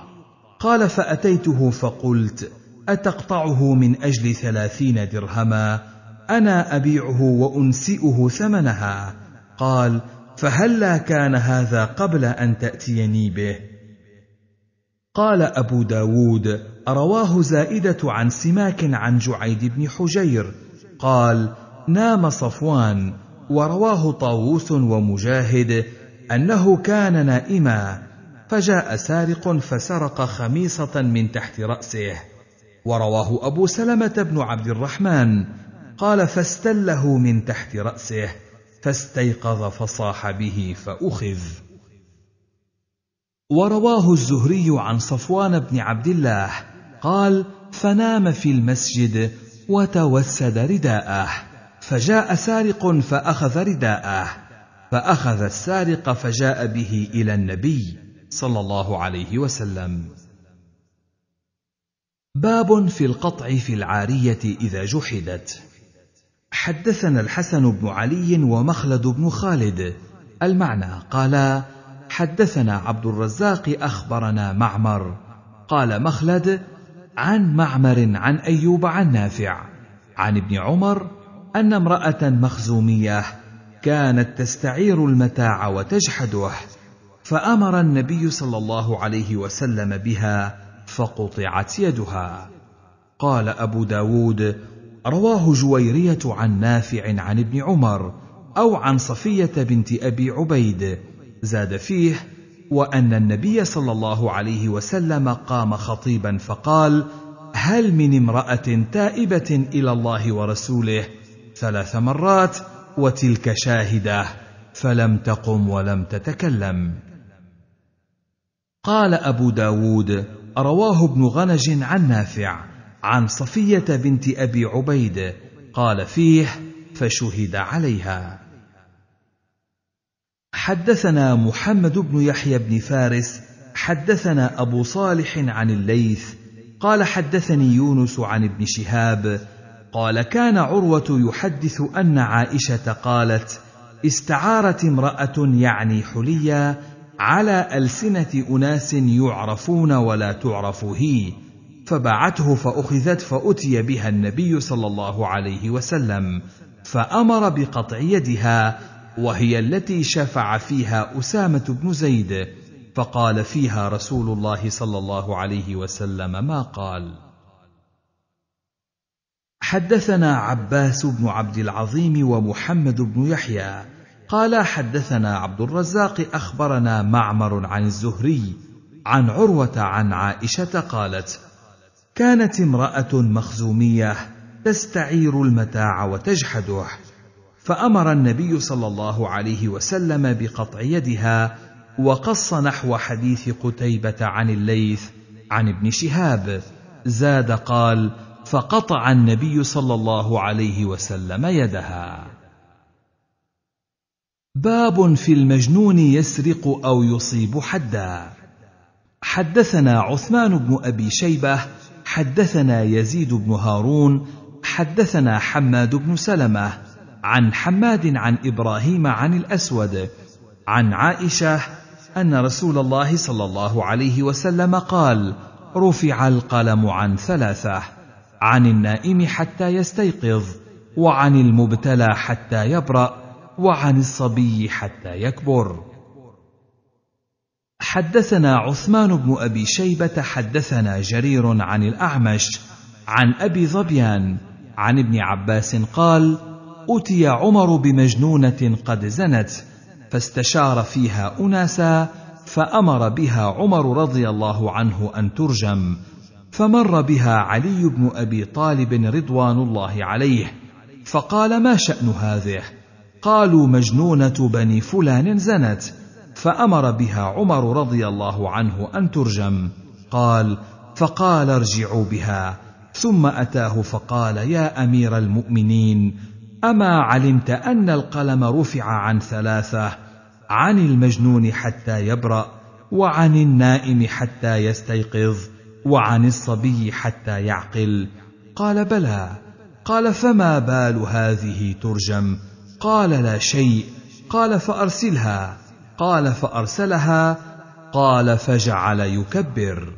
قال فأتيته فقلت أتقطعه من أجل ثلاثين درهما أنا أبيعه وأنسئه ثمنها قال فهلا كان هذا قبل أن تأتيني به قال أبو داود رواه زائدة عن سماك عن جعيد بن حجير قال نام صفوان ورواه طاووس ومجاهد أنه كان نائما فجاء سارق فسرق خميصة من تحت رأسه ورواه أبو سلمة بن عبد الرحمن قال فاستله من تحت رأسه فاستيقظ فصاح به فأخذ. ورواه الزهري عن صفوان بن عبد الله قال: فنام في المسجد وتوسد رداءه، فجاء سارق فأخذ رداءه، فأخذ السارق فجاء به إلى النبي صلى الله عليه وسلم. باب في القطع في العارية إذا جحدت. حدثنا الحسن بن علي ومخلد بن خالد المعنى قالا حدثنا عبد الرزاق اخبرنا معمر قال مخلد عن معمر عن ايوب عن نافع عن ابن عمر ان امراه مخزوميه كانت تستعير المتاع وتجحده فامر النبي صلى الله عليه وسلم بها فقطعت يدها قال ابو داود رواه جويريه عن نافع عن ابن عمر او عن صفيه بنت ابي عبيد زاد فيه وان النبي صلى الله عليه وسلم قام خطيبا فقال هل من امراه تائبه الى الله ورسوله ثلاث مرات وتلك شاهده فلم تقم ولم تتكلم قال ابو داود رواه ابن غنج عن نافع عن صفيه بنت ابي عبيد قال فيه فشهد عليها حدثنا محمد بن يحيى بن فارس حدثنا ابو صالح عن الليث قال حدثني يونس عن ابن شهاب قال كان عروه يحدث ان عائشه قالت استعارت امراه يعني حليا على السنه اناس يعرفون ولا تعرف هي فباعته فأخذت فأتي بها النبي صلى الله عليه وسلم فأمر بقطع يدها وهي التي شفع فيها أسامة بن زيد فقال فيها رسول الله صلى الله عليه وسلم ما قال حدثنا عباس بن عبد العظيم ومحمد بن يحيى قال حدثنا عبد الرزاق اخبرنا معمر عن الزهري عن عروه عن عائشه قالت كانت امراه مخزوميه تستعير المتاع وتجحده فامر النبي صلى الله عليه وسلم بقطع يدها وقص نحو حديث قتيبه عن الليث عن ابن شهاب زاد قال فقطع النبي صلى الله عليه وسلم يدها باب في المجنون يسرق او يصيب حدا حدثنا عثمان بن ابي شيبه حدثنا يزيد بن هارون حدثنا حماد بن سلمه عن حماد عن ابراهيم عن الاسود عن عائشه ان رسول الله صلى الله عليه وسلم قال رفع القلم عن ثلاثه عن النائم حتى يستيقظ وعن المبتلى حتى يبرا وعن الصبي حتى يكبر حدثنا عثمان بن ابي شيبه حدثنا جرير عن الاعمش عن ابي ظبيان عن ابن عباس قال اتي عمر بمجنونه قد زنت فاستشار فيها اناسا فامر بها عمر رضي الله عنه ان ترجم فمر بها علي بن ابي طالب رضوان الله عليه فقال ما شان هذه قالوا مجنونه بني فلان زنت فامر بها عمر رضي الله عنه ان ترجم قال فقال ارجعوا بها ثم اتاه فقال يا امير المؤمنين اما علمت ان القلم رفع عن ثلاثه عن المجنون حتى يبرا وعن النائم حتى يستيقظ وعن الصبي حتى يعقل قال بلى قال فما بال هذه ترجم قال لا شيء قال فارسلها قال فارسلها قال فجعل يكبر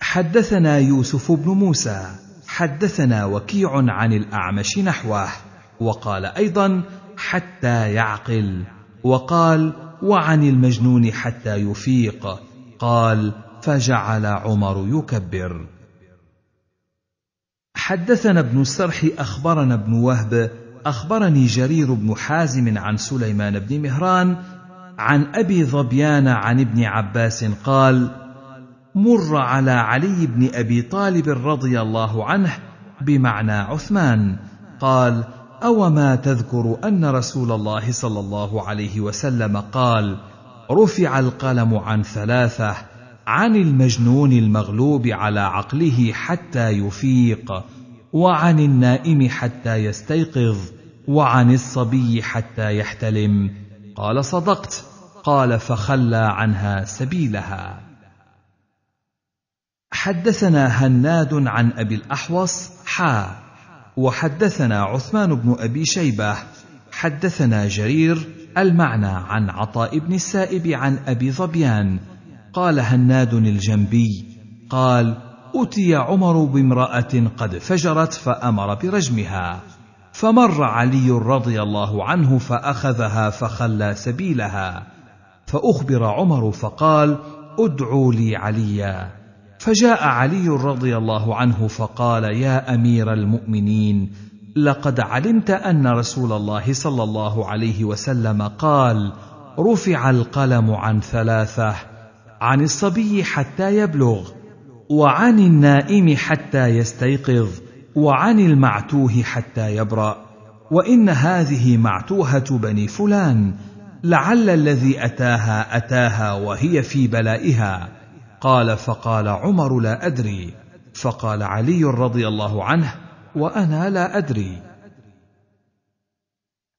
حدثنا يوسف بن موسى حدثنا وكيع عن الاعمش نحوه وقال ايضا حتى يعقل وقال وعن المجنون حتى يفيق قال فجعل عمر يكبر حدثنا ابن السرح اخبرنا ابن وهب اخبرني جرير بن حازم عن سليمان بن مهران عن ابي ظبيان عن ابن عباس قال مر على علي بن ابي طالب رضي الله عنه بمعنى عثمان قال اوما تذكر ان رسول الله صلى الله عليه وسلم قال رفع القلم عن ثلاثه عن المجنون المغلوب على عقله حتى يفيق وعن النائم حتى يستيقظ وعن الصبي حتى يحتلم قال صدقت قال فخلى عنها سبيلها حدثنا هناد عن ابي الاحوص حا وحدثنا عثمان بن ابي شيبه حدثنا جرير المعنى عن عطاء بن السائب عن ابي ظبيان قال هناد الجنبي قال أتي عمر بامرأة قد فجرت فأمر برجمها فمر علي رضي الله عنه فأخذها فخلى سبيلها فأخبر عمر فقال ادعوا لي عليا فجاء علي رضي الله عنه فقال يا أمير المؤمنين لقد علمت أن رسول الله صلى الله عليه وسلم قال رفع القلم عن ثلاثة عن الصبي حتى يبلغ وعن النائم حتى يستيقظ وعن المعتوه حتى يبرأ وإن هذه معتوهة بني فلان لعل الذي أتاها أتاها وهي في بلائها قال فقال عمر لا أدري فقال علي رضي الله عنه وأنا لا أدري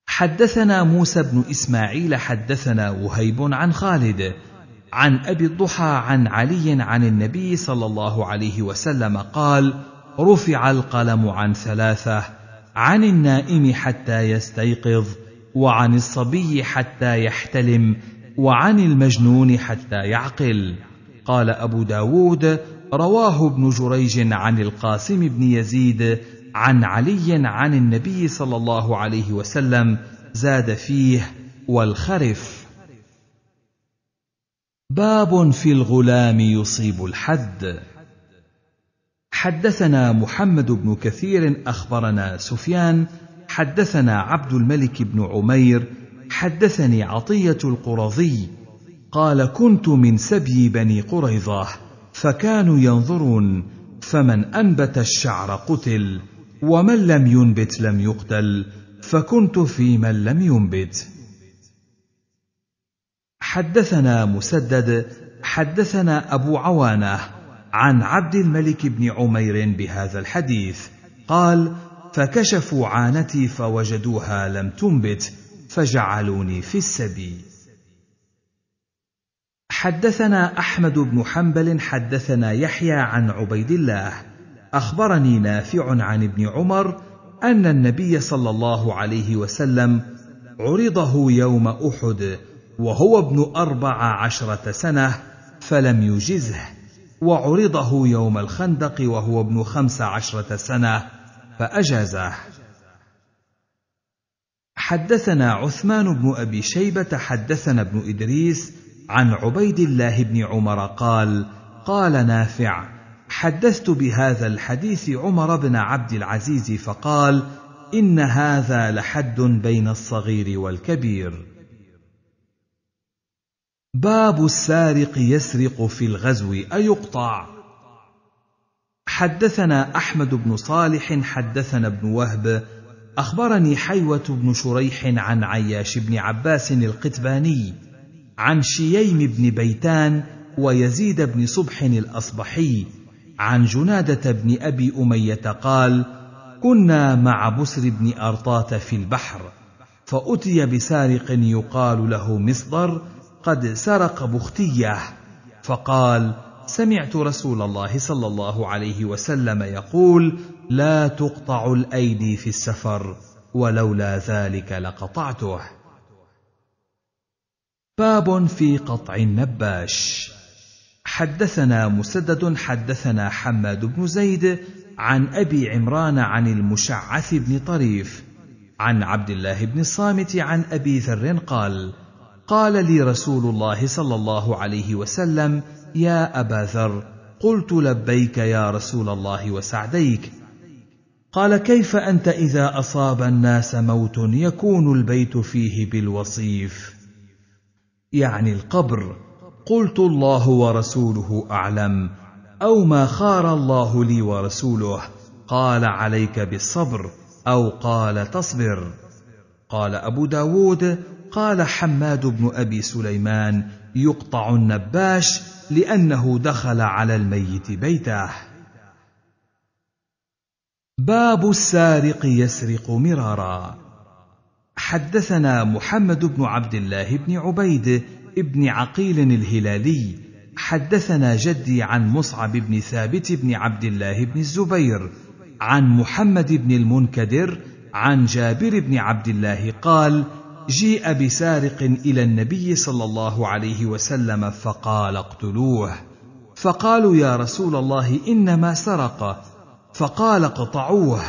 حدثنا موسى بن إسماعيل حدثنا وهيب عن خالد عن ابي الضحى عن علي عن النبي صلى الله عليه وسلم قال رفع القلم عن ثلاثه عن النائم حتى يستيقظ وعن الصبي حتى يحتلم وعن المجنون حتى يعقل قال ابو داود رواه ابن جريج عن القاسم بن يزيد عن علي عن النبي صلى الله عليه وسلم زاد فيه والخرف باب في الغلام يصيب الحد حدثنا محمد بن كثير اخبرنا سفيان حدثنا عبد الملك بن عمير حدثني عطيه القرظي قال كنت من سبي بني قريظه فكانوا ينظرون فمن انبت الشعر قتل ومن لم ينبت لم يقتل فكنت في من لم ينبت حدثنا مسدد حدثنا ابو عوانه عن عبد الملك بن عمير بهذا الحديث قال فكشفوا عانتي فوجدوها لم تنبت فجعلوني في السبي حدثنا احمد بن حنبل حدثنا يحيى عن عبيد الله اخبرني نافع عن ابن عمر ان النبي صلى الله عليه وسلم عرضه يوم احد وهو ابن أربع عشرة سنة فلم يجزه وعرضه يوم الخندق وهو ابن خمس عشرة سنة فأجازه حدثنا عثمان بن أبي شيبة حدثنا ابن إدريس عن عبيد الله بن عمر قال قال نافع حدثت بهذا الحديث عمر بن عبد العزيز فقال إن هذا لحد بين الصغير والكبير باب السارق يسرق في الغزو أيقطع حدثنا أحمد بن صالح حدثنا ابن وهب أخبرني حيوة بن شريح عن عياش بن عباس القتباني عن شييم بن بيتان ويزيد بن صبح الأصبحي عن جنادة بن أبي أمية قال كنا مع بسر بن أرطاة في البحر فأتي بسارق يقال له مصدر قد سرق بختيه فقال سمعت رسول الله صلى الله عليه وسلم يقول لا تقطع الايدي في السفر ولولا ذلك لقطعته باب في قطع النباش حدثنا مسدد حدثنا حماد بن زيد عن ابي عمران عن المشعث بن طريف عن عبد الله بن الصامت عن ابي ذر قال قال لي رسول الله صلى الله عليه وسلم يا ابا ذر قلت لبيك يا رسول الله وسعديك قال كيف انت اذا اصاب الناس موت يكون البيت فيه بالوصيف يعني القبر قلت الله ورسوله اعلم او ما خار الله لي ورسوله قال عليك بالصبر او قال تصبر قال ابو داود قال حماد بن ابي سليمان يقطع النباش لانه دخل على الميت بيته باب السارق يسرق مرارا حدثنا محمد بن عبد الله بن عبيد بن عقيل الهلالي حدثنا جدي عن مصعب بن ثابت بن عبد الله بن الزبير عن محمد بن المنكدر عن جابر بن عبد الله قال جيء بسارق الى النبي صلى الله عليه وسلم فقال اقتلوه فقالوا يا رسول الله انما سرق فقال اقطعوه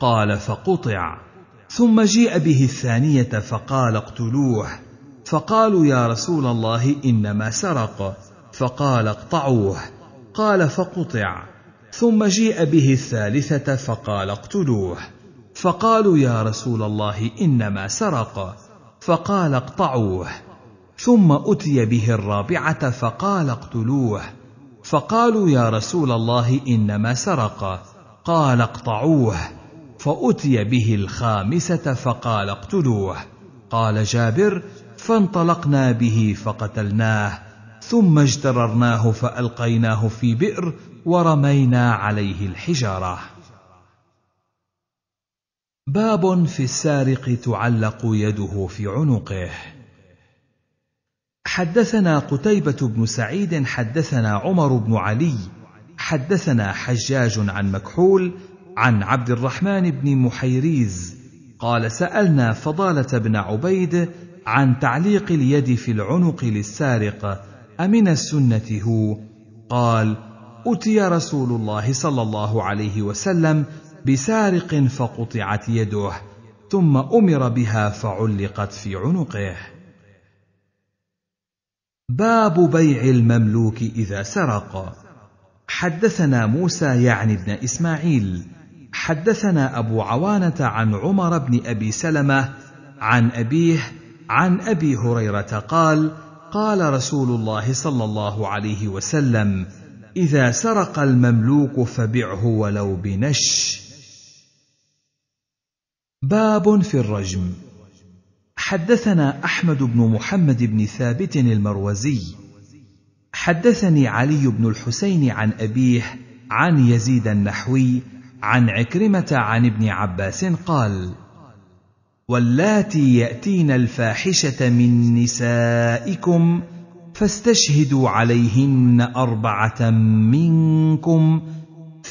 قال فقطع ثم جيء به الثانيه فقال اقتلوه فقالوا يا رسول الله انما سرق فقال اقطعوه قال فقطع ثم جيء به الثالثه فقال اقتلوه فقالوا يا رسول الله انما سرق فقال اقطعوه ثم اتي به الرابعه فقال اقتلوه فقالوا يا رسول الله انما سرق قال اقطعوه فاتي به الخامسه فقال اقتلوه قال جابر فانطلقنا به فقتلناه ثم اجتررناه فالقيناه في بئر ورمينا عليه الحجاره باب في السارق تعلق يده في عنقه حدثنا قتيبة بن سعيد حدثنا عمر بن علي حدثنا حجاج عن مكحول عن عبد الرحمن بن محيريز قال سألنا فضالة بن عبيد عن تعليق اليد في العنق للسارق أمن السنة هو؟ قال: أتي رسول الله صلى الله عليه وسلم بسارق فقطعت يده ثم امر بها فعلقت في عنقه باب بيع المملوك اذا سرق حدثنا موسى يعني ابن اسماعيل حدثنا ابو عوانه عن عمر بن ابي سلمه عن ابيه عن ابي هريره قال قال رسول الله صلى الله عليه وسلم اذا سرق المملوك فبعه ولو بنش باب في الرجم حدثنا احمد بن محمد بن ثابت المروزي حدثني علي بن الحسين عن ابيه عن يزيد النحوي عن عكرمه عن ابن عباس قال واللاتي ياتين الفاحشه من نسائكم فاستشهدوا عليهن اربعه منكم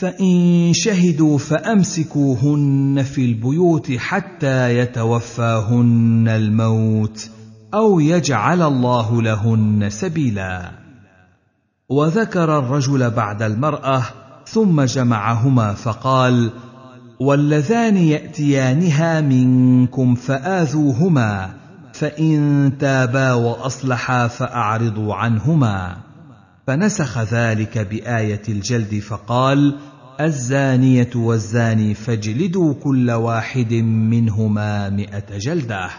فان شهدوا فامسكوهن في البيوت حتى يتوفاهن الموت او يجعل الله لهن سبيلا وذكر الرجل بعد المراه ثم جمعهما فقال واللذان ياتيانها منكم فاذوهما فان تابا واصلحا فاعرضوا عنهما فنسخ ذلك بايه الجلد فقال الزانية والزاني فاجلدوا كل واحد منهما مئة جلدة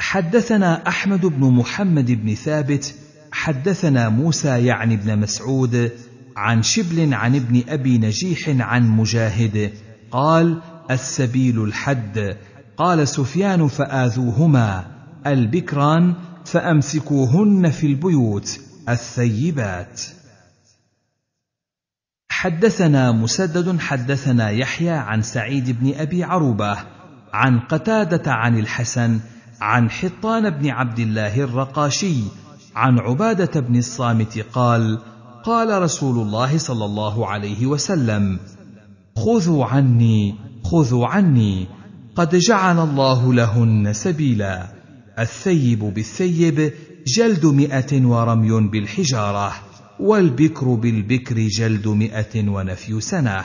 حدثنا أحمد بن محمد بن ثابت حدثنا موسى يعني بن مسعود عن شبل عن ابن أبي نجيح عن مجاهد قال السبيل الحد قال سفيان فآذوهما البكران فأمسكوهن في البيوت الثيبات حدثنا مسدد حدثنا يحيى عن سعيد بن ابي عروبه عن قتاده عن الحسن عن حطان بن عبد الله الرقاشي عن عباده بن الصامت قال قال رسول الله صلى الله عليه وسلم خذوا عني خذوا عني قد جعل الله لهن سبيلا الثيب بالثيب جلد مئة ورمي بالحجاره والبكر بالبكر جلد مئة ونفي سنة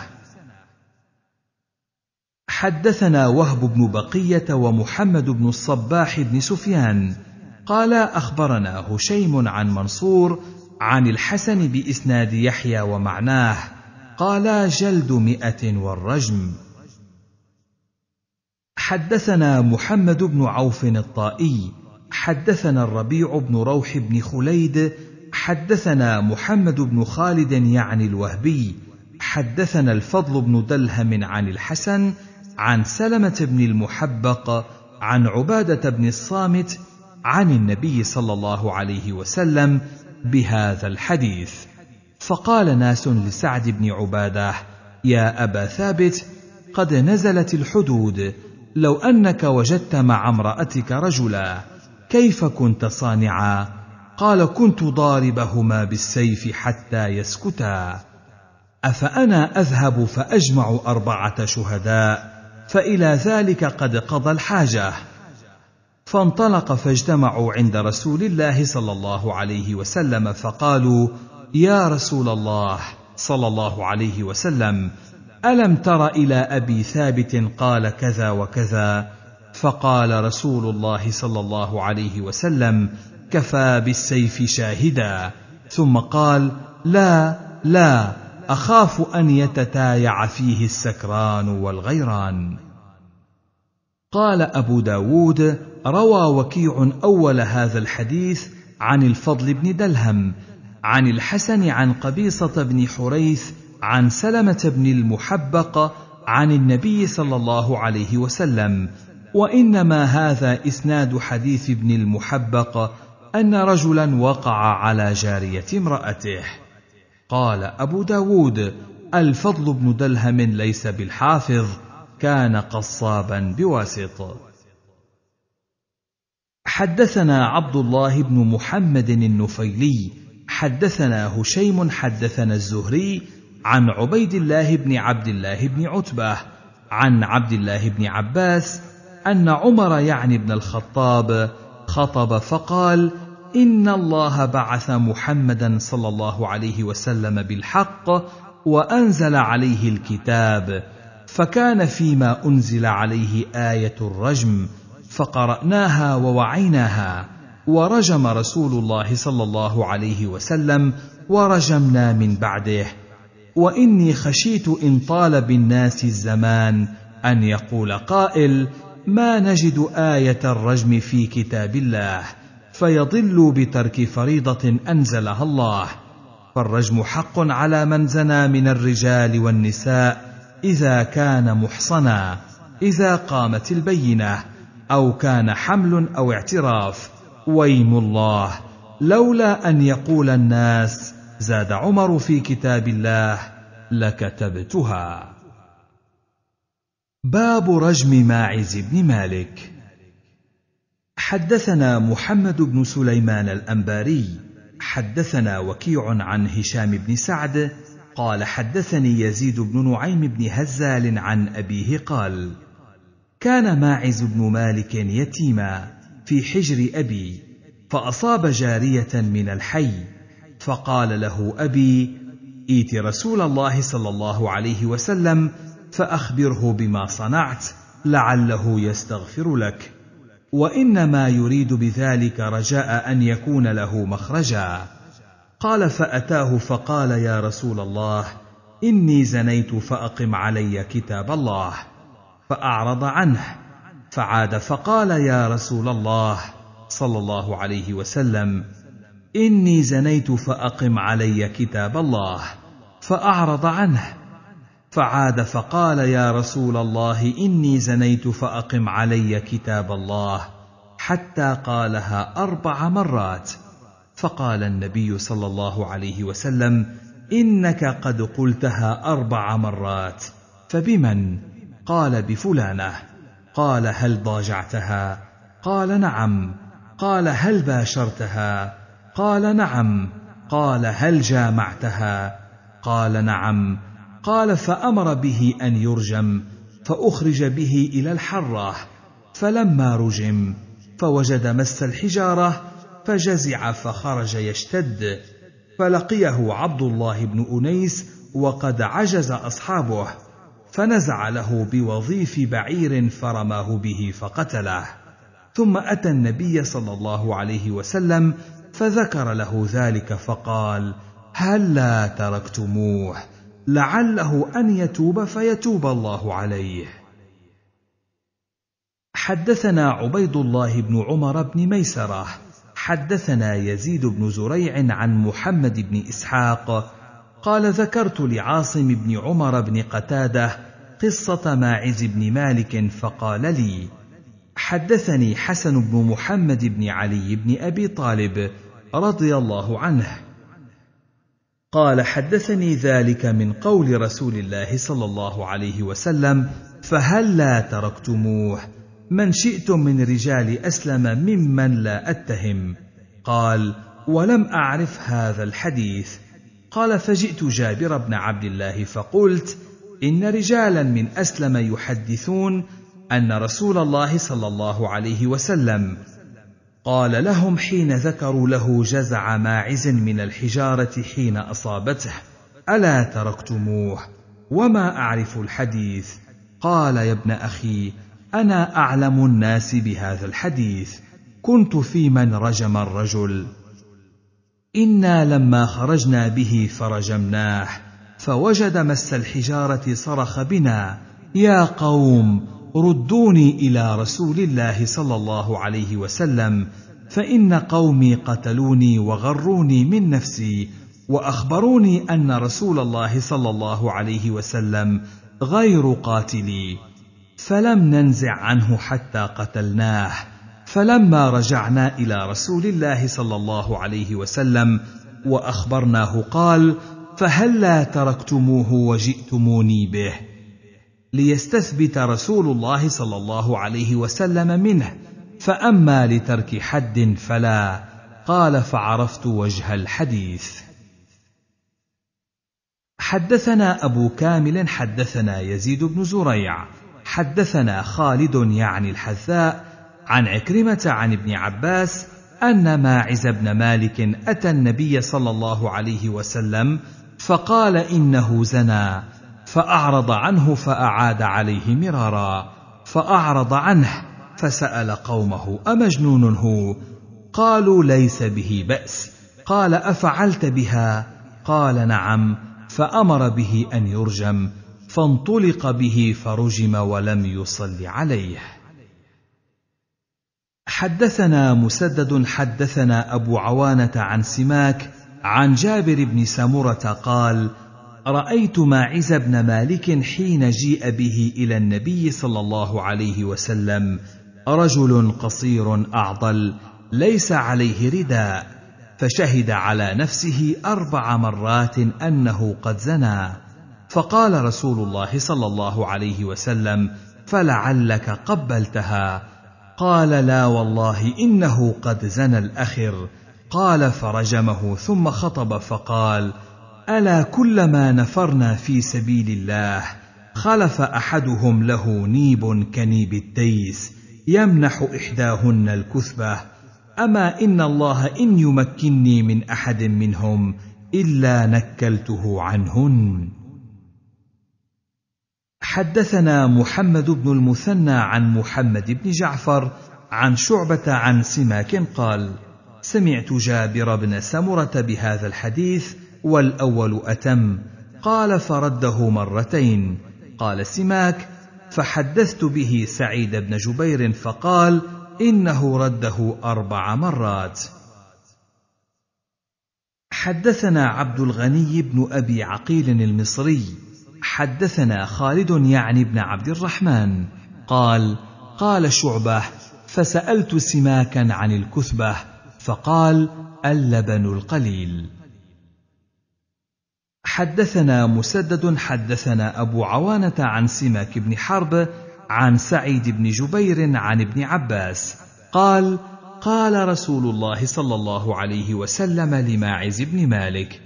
حدثنا وهب بن بقية ومحمد بن الصباح بن سفيان قال أخبرنا هشيم عن منصور عن الحسن بإسناد يحيى ومعناه قال جلد مئة والرجم حدثنا محمد بن عوف الطائي حدثنا الربيع بن روح بن خليد حدثنا محمد بن خالد يعني الوهبي حدثنا الفضل بن دلهم عن الحسن عن سلمه بن المحبق عن عباده بن الصامت عن النبي صلى الله عليه وسلم بهذا الحديث فقال ناس لسعد بن عباده يا ابا ثابت قد نزلت الحدود لو انك وجدت مع امراتك رجلا كيف كنت صانعا قال كنت ضاربهما بالسيف حتى يسكتا افانا اذهب فاجمع اربعه شهداء فالى ذلك قد قضى الحاجه فانطلق فاجتمعوا عند رسول الله صلى الله عليه وسلم فقالوا يا رسول الله صلى الله عليه وسلم الم تر الى ابي ثابت قال كذا وكذا فقال رسول الله صلى الله عليه وسلم كفى بالسيف شاهدا ثم قال لا لا اخاف ان يتتايع فيه السكران والغيران قال ابو داود روى وكيع اول هذا الحديث عن الفضل بن دلهم عن الحسن عن قبيصه بن حريث عن سلمه بن المحبق عن النبي صلى الله عليه وسلم وانما هذا اسناد حديث ابن المحبق أن رجلا وقع على جارية امرأته قال أبو داود الفضل بن دلهم ليس بالحافظ كان قصابا بواسط حدثنا عبد الله بن محمد النفيلي حدثنا هشيم حدثنا الزهري عن عبيد الله بن عبد الله بن عتبه عن عبد الله بن عباس ان عمر يعني بن الخطاب خطب فقال ان الله بعث محمدا صلى الله عليه وسلم بالحق وانزل عليه الكتاب فكان فيما انزل عليه ايه الرجم فقراناها ووعيناها ورجم رسول الله صلى الله عليه وسلم ورجمنا من بعده واني خشيت ان طال بالناس الزمان ان يقول قائل ما نجد ايه الرجم في كتاب الله فيضل بترك فريضه انزلها الله فالرجم حق على من زنى من الرجال والنساء اذا كان محصنا اذا قامت البينه او كان حمل او اعتراف ويم الله لولا ان يقول الناس زاد عمر في كتاب الله لكتبتها باب رجم ماعز بن مالك حدثنا محمد بن سليمان الانباري حدثنا وكيع عن هشام بن سعد قال حدثني يزيد بن نعيم بن هزال عن ابيه قال كان ماعز بن مالك يتيما في حجر ابي فاصاب جاريه من الحي فقال له ابي ائت رسول الله صلى الله عليه وسلم فاخبره بما صنعت لعله يستغفر لك وانما يريد بذلك رجاء ان يكون له مخرجا قال فاتاه فقال يا رسول الله اني زنيت فاقم علي كتاب الله فاعرض عنه فعاد فقال يا رسول الله صلى الله عليه وسلم اني زنيت فاقم علي كتاب الله فاعرض عنه فعاد فقال يا رسول الله اني زنيت فاقم علي كتاب الله حتى قالها اربع مرات فقال النبي صلى الله عليه وسلم انك قد قلتها اربع مرات فبمن قال بفلانه قال هل ضاجعتها قال نعم قال هل باشرتها قال نعم قال هل جامعتها قال نعم قال فامر به ان يرجم فاخرج به الى الحره فلما رجم فوجد مس الحجاره فجزع فخرج يشتد فلقيه عبد الله بن انيس وقد عجز اصحابه فنزع له بوظيف بعير فرماه به فقتله ثم اتى النبي صلى الله عليه وسلم فذكر له ذلك فقال هلا هل تركتموه لعله ان يتوب فيتوب الله عليه حدثنا عبيد الله بن عمر بن ميسره حدثنا يزيد بن زريع عن محمد بن اسحاق قال ذكرت لعاصم بن عمر بن قتاده قصه ماعز بن مالك فقال لي حدثني حسن بن محمد بن علي بن ابي طالب رضي الله عنه قال حدثني ذلك من قول رسول الله صلى الله عليه وسلم فهلا تركتموه من شئتم من رجال اسلم ممن لا اتهم قال ولم اعرف هذا الحديث قال فجئت جابر بن عبد الله فقلت ان رجالا من اسلم يحدثون ان رسول الله صلى الله عليه وسلم قال لهم حين ذكروا له جزع ماعز من الحجارة حين أصابته: ألا تركتموه وما أعرف الحديث؟ قال يا ابن أخي: أنا أعلم الناس بهذا الحديث، كنت في من رجم الرجل. إنا لما خرجنا به فرجمناه، فوجد مس الحجارة صرخ بنا: يا قوم ردوني الى رسول الله صلى الله عليه وسلم فان قومي قتلوني وغروني من نفسي واخبروني ان رسول الله صلى الله عليه وسلم غير قاتلي فلم ننزع عنه حتى قتلناه فلما رجعنا الى رسول الله صلى الله عليه وسلم واخبرناه قال فهلا تركتموه وجئتموني به ليستثبت رسول الله صلى الله عليه وسلم منه فاما لترك حد فلا قال فعرفت وجه الحديث حدثنا ابو كامل حدثنا يزيد بن زريع حدثنا خالد يعني الحذاء عن عكرمه عن ابن عباس ان ماعز بن مالك اتى النبي صلى الله عليه وسلم فقال انه زنى فأعرض عنه فأعاد عليه مرارا فأعرض عنه فسأل قومه أمجنون هو قالوا ليس به بأس قال أفعلت بها قال نعم فأمر به أن يرجم فانطلق به فرجم ولم يصل عليه حدثنا مسدد حدثنا أبو عوانة عن سماك عن جابر بن سمرة قال: رايت ماعز بن مالك حين جيء به الى النبي صلى الله عليه وسلم رجل قصير اعضل ليس عليه رداء فشهد على نفسه اربع مرات انه قد زنى فقال رسول الله صلى الله عليه وسلم فلعلك قبلتها قال لا والله انه قد زنى الاخر قال فرجمه ثم خطب فقال الا كلما نفرنا في سبيل الله خلف احدهم له نيب كنيب التيس يمنح احداهن الكثبه اما ان الله ان يمكنني من احد منهم الا نكلته عنهن حدثنا محمد بن المثنى عن محمد بن جعفر عن شعبه عن سماك قال سمعت جابر بن سمره بهذا الحديث والاول اتم قال فرده مرتين قال سماك فحدثت به سعيد بن جبير فقال انه رده اربع مرات حدثنا عبد الغني بن ابي عقيل المصري حدثنا خالد يعني بن عبد الرحمن قال قال شعبه فسالت سماكا عن الكثبه فقال اللبن القليل حدثنا مسدد حدثنا أبو عوانة عن سماك بن حرب عن سعيد بن جبير عن ابن عباس قال قال رسول الله صلى الله عليه وسلم لماعز بن مالك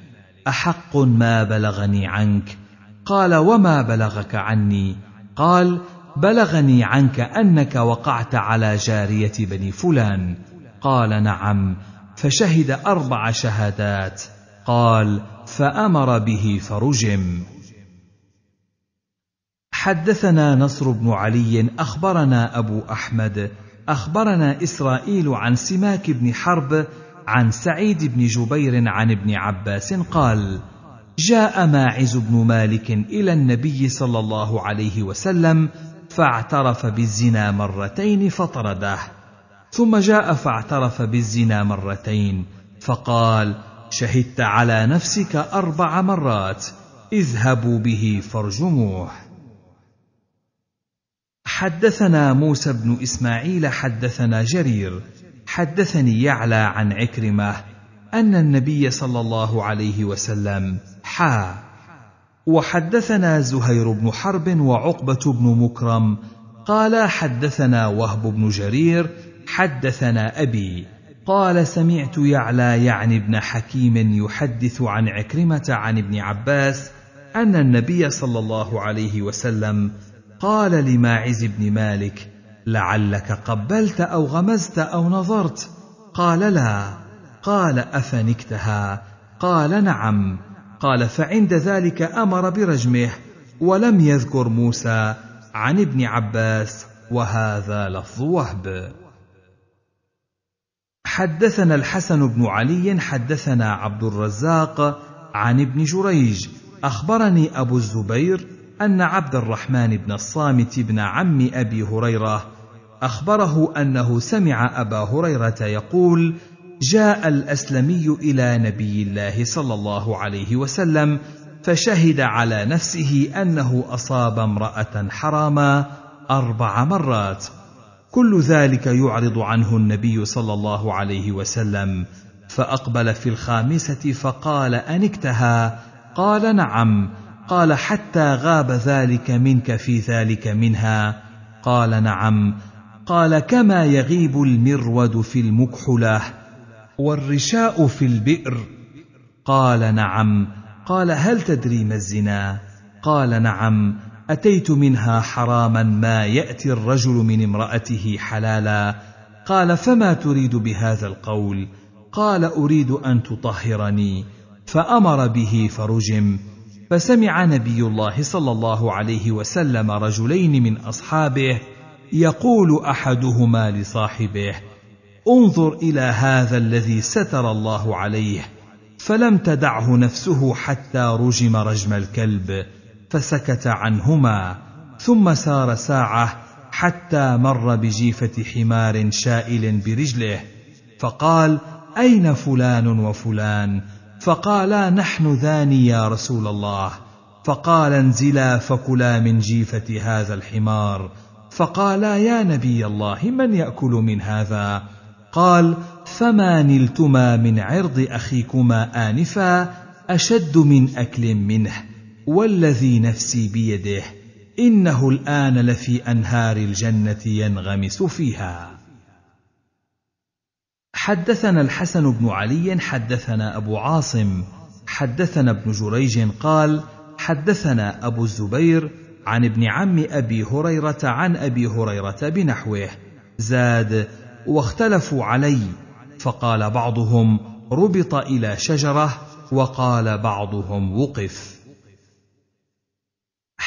أحق ما بلغني عنك قال وما بلغك عني قال بلغني عنك أنك وقعت على جارية بني فلان قال نعم فشهد أربع شهادات قال فامر به فرجم حدثنا نصر بن علي اخبرنا ابو احمد اخبرنا اسرائيل عن سماك بن حرب عن سعيد بن جبير عن ابن عباس قال جاء ماعز بن مالك الى النبي صلى الله عليه وسلم فاعترف بالزنا مرتين فطرده ثم جاء فاعترف بالزنا مرتين فقال شهدت على نفسك اربع مرات اذهبوا به فارجموه حدثنا موسى بن اسماعيل حدثنا جرير حدثني يعلى عن عكرمه ان النبي صلى الله عليه وسلم حا وحدثنا زهير بن حرب وعقبه بن مكرم قال حدثنا وهب بن جرير حدثنا ابي قال سمعت يعلى يعني ابن حكيم يحدث عن عكرمه عن ابن عباس ان النبي صلى الله عليه وسلم قال لماعز بن مالك لعلك قبلت او غمزت او نظرت قال لا قال افنكتها قال نعم قال فعند ذلك امر برجمه ولم يذكر موسى عن ابن عباس وهذا لفظ وهب حدثنا الحسن بن علي حدثنا عبد الرزاق عن ابن جريج اخبرني ابو الزبير ان عبد الرحمن بن الصامت بن عم ابي هريره اخبره انه سمع ابا هريره يقول جاء الاسلمي الى نبي الله صلى الله عليه وسلم فشهد على نفسه انه اصاب امراه حراما اربع مرات كل ذلك يعرض عنه النبي صلى الله عليه وسلم فاقبل في الخامسه فقال انكتها قال نعم قال حتى غاب ذلك منك في ذلك منها قال نعم قال كما يغيب المرود في المكحله والرشاء في البئر قال نعم قال هل تدري ما الزنا قال نعم اتيت منها حراما ما ياتي الرجل من امراته حلالا قال فما تريد بهذا القول قال اريد ان تطهرني فامر به فرجم فسمع نبي الله صلى الله عليه وسلم رجلين من اصحابه يقول احدهما لصاحبه انظر الى هذا الذي ستر الله عليه فلم تدعه نفسه حتى رجم رجم الكلب فسكت عنهما ثم سار ساعه حتى مر بجيفه حمار شائل برجله فقال اين فلان وفلان فقالا نحن ذان يا رسول الله فقال انزلا فكلا من جيفه هذا الحمار فقالا يا نبي الله من ياكل من هذا قال فما نلتما من عرض اخيكما انفا اشد من اكل منه والذي نفسي بيده انه الان لفي انهار الجنه ينغمس فيها حدثنا الحسن بن علي حدثنا ابو عاصم حدثنا ابن جريج قال حدثنا ابو الزبير عن ابن عم ابي هريره عن ابي هريره بنحوه زاد واختلفوا علي فقال بعضهم ربط الى شجره وقال بعضهم وقف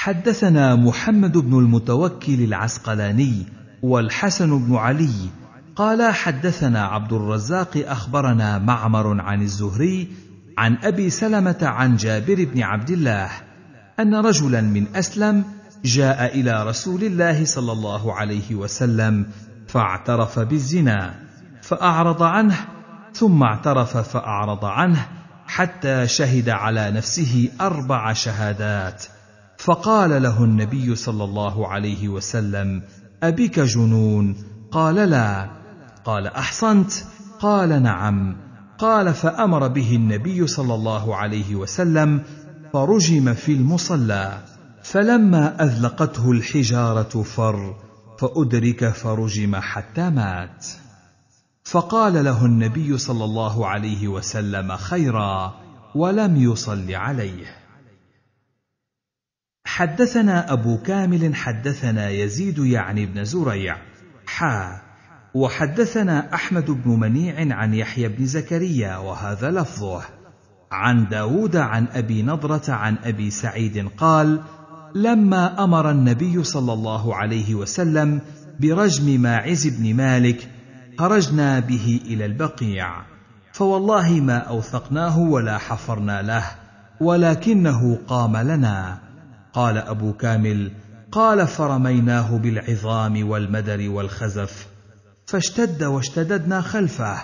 حدثنا محمد بن المتوكل العسقلاني والحسن بن علي قال حدثنا عبد الرزاق اخبرنا معمر عن الزهري عن ابي سلمه عن جابر بن عبد الله ان رجلا من اسلم جاء الى رسول الله صلى الله عليه وسلم فاعترف بالزنا فاعرض عنه ثم اعترف فاعرض عنه حتى شهد على نفسه اربع شهادات فقال له النبي صلى الله عليه وسلم ابك جنون قال لا قال احصنت قال نعم قال فامر به النبي صلى الله عليه وسلم فرجم في المصلى فلما اذلقته الحجاره فر فادرك فرجم حتى مات فقال له النبي صلى الله عليه وسلم خيرا ولم يصل عليه حدثنا أبو كامل حدثنا يزيد يعني بن زريع حا وحدثنا أحمد بن منيع عن يحيى بن زكريا وهذا لفظه عن داود عن أبي نضرة عن أبي سعيد قال لما أمر النبي صلى الله عليه وسلم برجم ماعز بن مالك خرجنا به إلى البقيع فوالله ما أوثقناه ولا حفرنا له ولكنه قام لنا قال أبو كامل قال فرميناه بالعظام والمدر والخزف فاشتد واشتددنا خلفه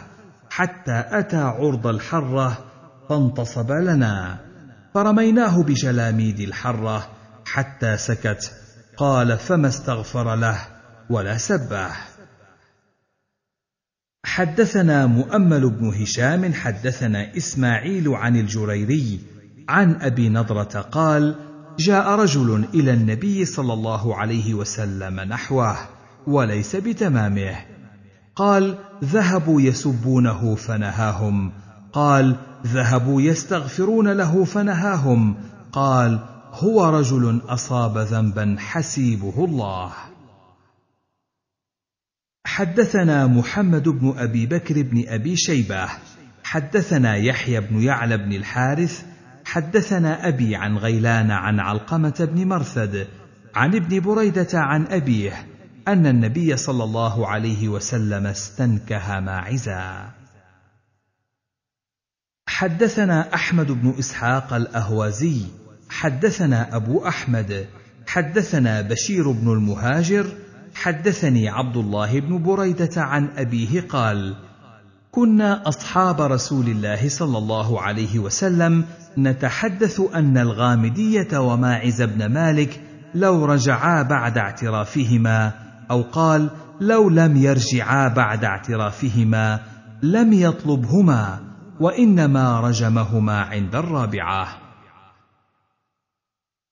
حتى أتى عرض الحرة فانتصب لنا فرميناه بجلاميد الحرة حتى سكت قال فما استغفر له ولا سبه حدثنا مؤمل بن هشام حدثنا إسماعيل عن الجريري عن أبي نضرة قال: جاء رجل الى النبي صلى الله عليه وسلم نحوه وليس بتمامه قال ذهبوا يسبونه فنهاهم قال ذهبوا يستغفرون له فنهاهم قال هو رجل اصاب ذنبا حسيبه الله حدثنا محمد بن ابي بكر بن ابي شيبه حدثنا يحيى بن يعلى بن الحارث حدثنا أبي عن غيلان عن علقمة بن مرثد عن ابن بريدة عن أبيه أن النبي صلى الله عليه وسلم استنكه ماعزا. حدثنا أحمد بن إسحاق الأهوازي، حدثنا أبو أحمد، حدثنا بشير بن المهاجر، حدثني عبد الله بن بريدة عن أبيه قال: كنا اصحاب رسول الله صلى الله عليه وسلم نتحدث ان الغامديه وماعز بن مالك لو رجعا بعد اعترافهما او قال لو لم يرجعا بعد اعترافهما لم يطلبهما وانما رجمهما عند الرابعه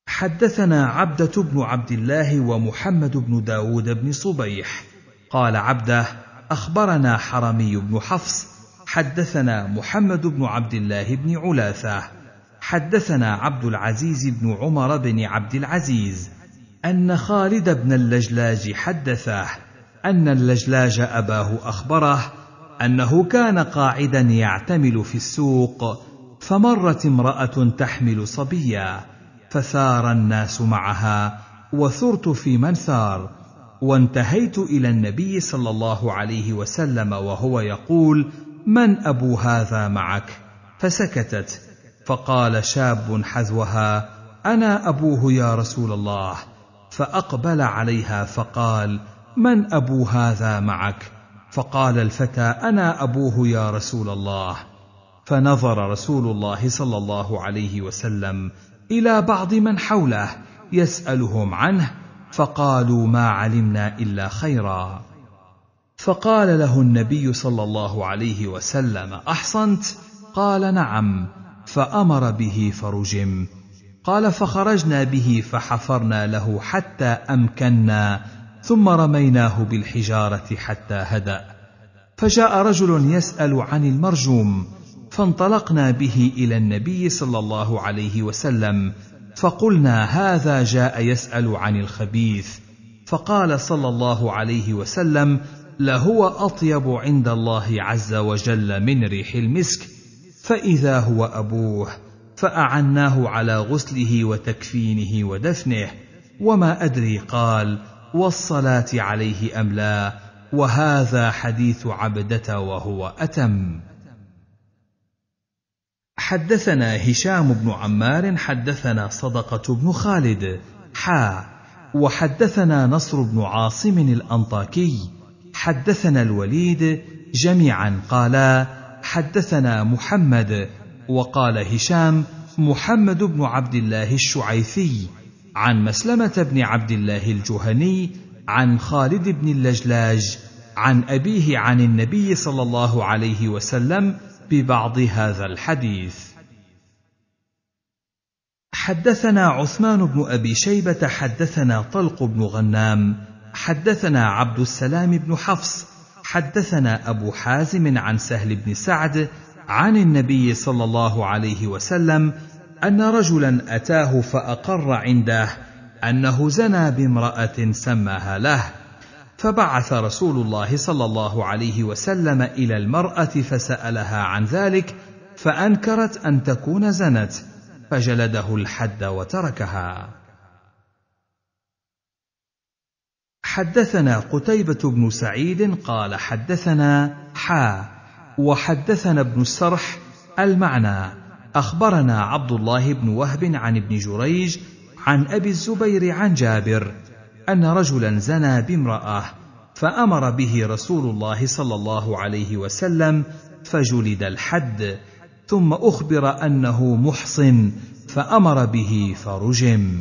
حدثنا عبده بن عبد الله ومحمد بن داود بن صبيح قال عبده اخبرنا حرمي بن حفص حدثنا محمد بن عبد الله بن علاثه حدثنا عبد العزيز بن عمر بن عبد العزيز ان خالد بن اللجلاج حدثه ان اللجلاج اباه اخبره انه كان قاعدا يعتمل في السوق فمرت امراه تحمل صبيا فثار الناس معها وثرت في من ثار وانتهيت الى النبي صلى الله عليه وسلم وهو يقول من ابو هذا معك فسكتت فقال شاب حذوها انا ابوه يا رسول الله فاقبل عليها فقال من ابو هذا معك فقال الفتى انا ابوه يا رسول الله فنظر رسول الله صلى الله عليه وسلم الى بعض من حوله يسالهم عنه فقالوا ما علمنا الا خيرا فقال له النبي صلى الله عليه وسلم احصنت قال نعم فامر به فرجم قال فخرجنا به فحفرنا له حتى امكنا ثم رميناه بالحجاره حتى هدا فجاء رجل يسال عن المرجوم فانطلقنا به الى النبي صلى الله عليه وسلم فقلنا هذا جاء يسال عن الخبيث فقال صلى الله عليه وسلم لهو اطيب عند الله عز وجل من ريح المسك فاذا هو ابوه فاعناه على غسله وتكفينه ودفنه وما ادري قال والصلاه عليه ام لا وهذا حديث عبده وهو اتم حدثنا هشام بن عمار حدثنا صدقة بن خالد حا وحدثنا نصر بن عاصم الأنطاكي حدثنا الوليد جميعا قالا حدثنا محمد وقال هشام محمد بن عبد الله الشعيثي عن مسلمة بن عبد الله الجهني عن خالد بن اللجلاج عن أبيه عن النبي صلى الله عليه وسلم ببعض هذا الحديث حدثنا عثمان بن ابي شيبه حدثنا طلق بن غنام حدثنا عبد السلام بن حفص حدثنا ابو حازم عن سهل بن سعد عن النبي صلى الله عليه وسلم ان رجلا اتاه فاقر عنده انه زنى بامراه سماها له فبعث رسول الله صلى الله عليه وسلم الى المراه فسالها عن ذلك فانكرت ان تكون زنت فجلده الحد وتركها حدثنا قتيبة بن سعيد قال حدثنا حا وحدثنا ابن السرح المعنى أخبرنا عبد الله بن وهب عن ابن جريج عن أبي الزبير عن جابر ان رجلا زنى بامراه فامر به رسول الله صلى الله عليه وسلم فجلد الحد ثم اخبر انه محصن فامر به فرجم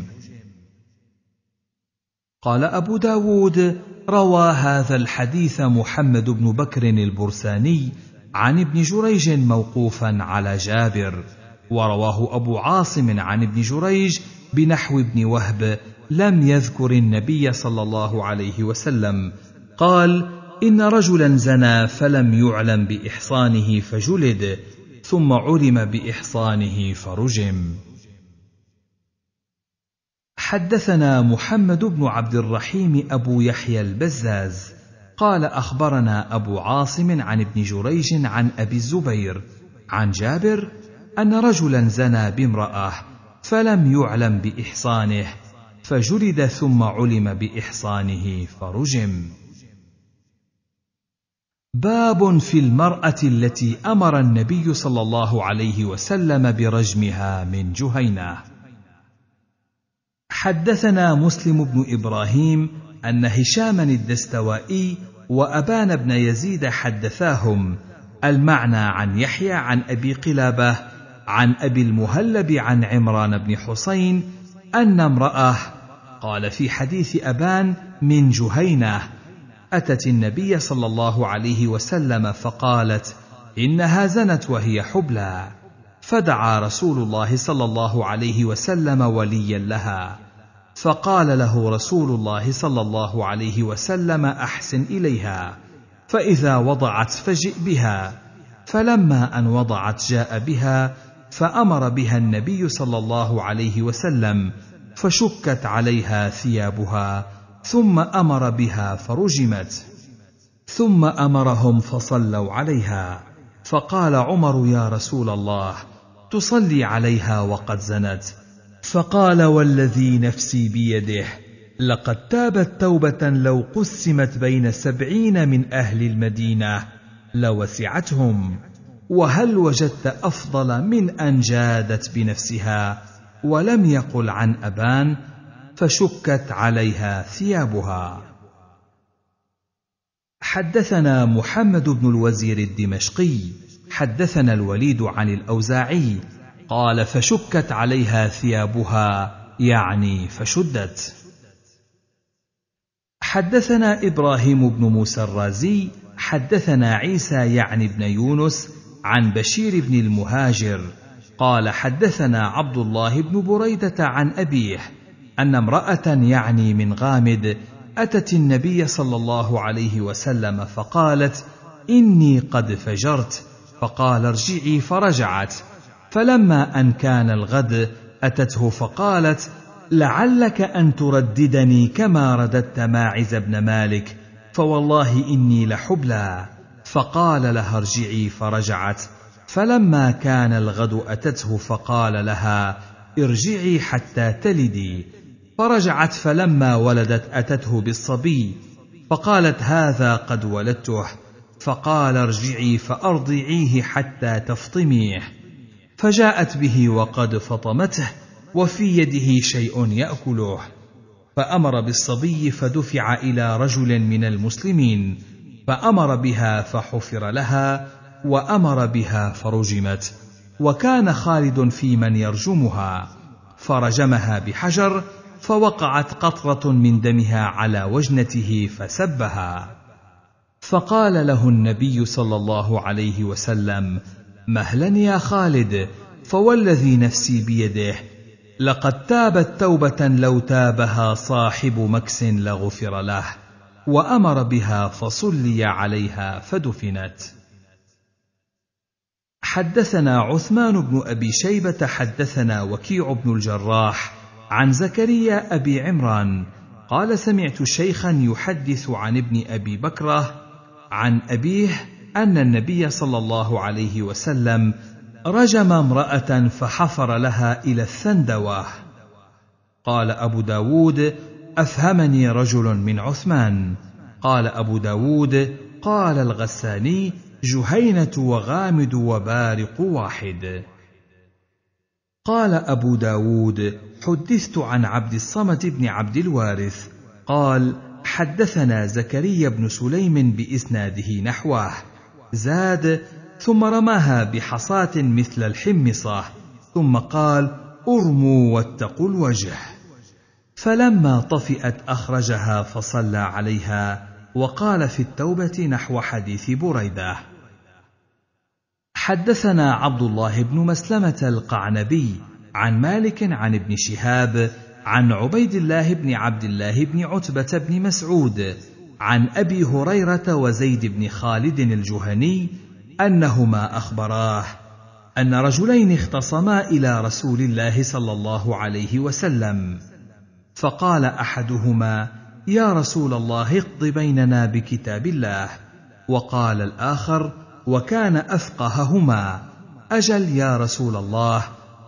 قال ابو داود روى هذا الحديث محمد بن بكر البرساني عن ابن جريج موقوفا على جابر ورواه ابو عاصم عن ابن جريج بنحو ابن وهب لم يذكر النبي صلى الله عليه وسلم قال ان رجلا زنى فلم يعلم باحصانه فجلد ثم علم باحصانه فرجم حدثنا محمد بن عبد الرحيم ابو يحيى البزاز قال اخبرنا ابو عاصم عن ابن جريج عن ابي الزبير عن جابر ان رجلا زنى بامراه فلم يعلم باحصانه فجرد ثم علم باحصانه فرجم باب في المراه التي امر النبي صلى الله عليه وسلم برجمها من جهينه حدثنا مسلم بن ابراهيم ان هشاما الدستوائي وابان بن يزيد حدثاهم المعنى عن يحيى عن ابي قلابه عن ابي المهلب عن عمران بن حسين ان امراه قال في حديث أبان من جهينة أتت النبي صلى الله عليه وسلم فقالت إنها زنت وهي حبلى فدعا رسول الله صلى الله عليه وسلم وليا لها فقال له رسول الله صلى الله عليه وسلم احسن اليها فاذا وضعت فجئ بها فلما ان وضعت جاء بها فامر بها النبي صلى الله عليه وسلم فشكت عليها ثيابها ثم امر بها فرجمت ثم امرهم فصلوا عليها فقال عمر يا رسول الله تصلي عليها وقد زنت فقال والذي نفسي بيده لقد تابت توبه لو قسمت بين سبعين من اهل المدينه لوسعتهم وهل وجدت افضل من ان جادت بنفسها ولم يقل عن ابان فشكت عليها ثيابها حدثنا محمد بن الوزير الدمشقي حدثنا الوليد عن الاوزاعي قال فشكت عليها ثيابها يعني فشدت حدثنا ابراهيم بن موسى الرازي حدثنا عيسى يعني بن يونس عن بشير بن المهاجر قال حدثنا عبد الله بن بريده عن ابيه ان امراه يعني من غامد اتت النبي صلى الله عليه وسلم فقالت اني قد فجرت فقال ارجعي فرجعت فلما ان كان الغد اتته فقالت لعلك ان ترددني كما رددت ماعز بن مالك فوالله اني لحبلى فقال لها ارجعي فرجعت فلما كان الغد اتته فقال لها ارجعي حتى تلدي فرجعت فلما ولدت اتته بالصبي فقالت هذا قد ولدته فقال ارجعي فارضعيه حتى تفطميه فجاءت به وقد فطمته وفي يده شيء ياكله فامر بالصبي فدفع الى رجل من المسلمين فامر بها فحفر لها وامر بها فرجمت وكان خالد في من يرجمها فرجمها بحجر فوقعت قطره من دمها على وجنته فسبها فقال له النبي صلى الله عليه وسلم مهلا يا خالد فوالذي نفسي بيده لقد تابت توبه لو تابها صاحب مكس لغفر له وامر بها فصلي عليها فدفنت حدثنا عثمان بن ابي شيبه حدثنا وكيع بن الجراح عن زكريا ابي عمران قال سمعت شيخا يحدث عن ابن ابي بكره عن ابيه ان النبي صلى الله عليه وسلم رجم امراه فحفر لها الى الثندوه قال ابو داود افهمني رجل من عثمان قال ابو داود قال الغساني جهينة وغامد وبارق واحد قال أبو داود حدثت عن عبد الصمد بن عبد الوارث قال حدثنا زكريا بن سليم بإسناده نحوه زاد ثم رماها بحصاة مثل الحمصة ثم قال ارموا واتقوا الوجه فلما طفئت أخرجها فصلى عليها وقال في التوبة نحو حديث بريده حدثنا عبد الله بن مسلمه القعنبي عن مالك عن ابن شهاب عن عبيد الله بن عبد الله بن عتبه بن مسعود عن ابي هريره وزيد بن خالد الجهني انهما اخبراه ان رجلين اختصما الى رسول الله صلى الله عليه وسلم فقال احدهما يا رسول الله اقض بيننا بكتاب الله وقال الاخر وكان افقههما اجل يا رسول الله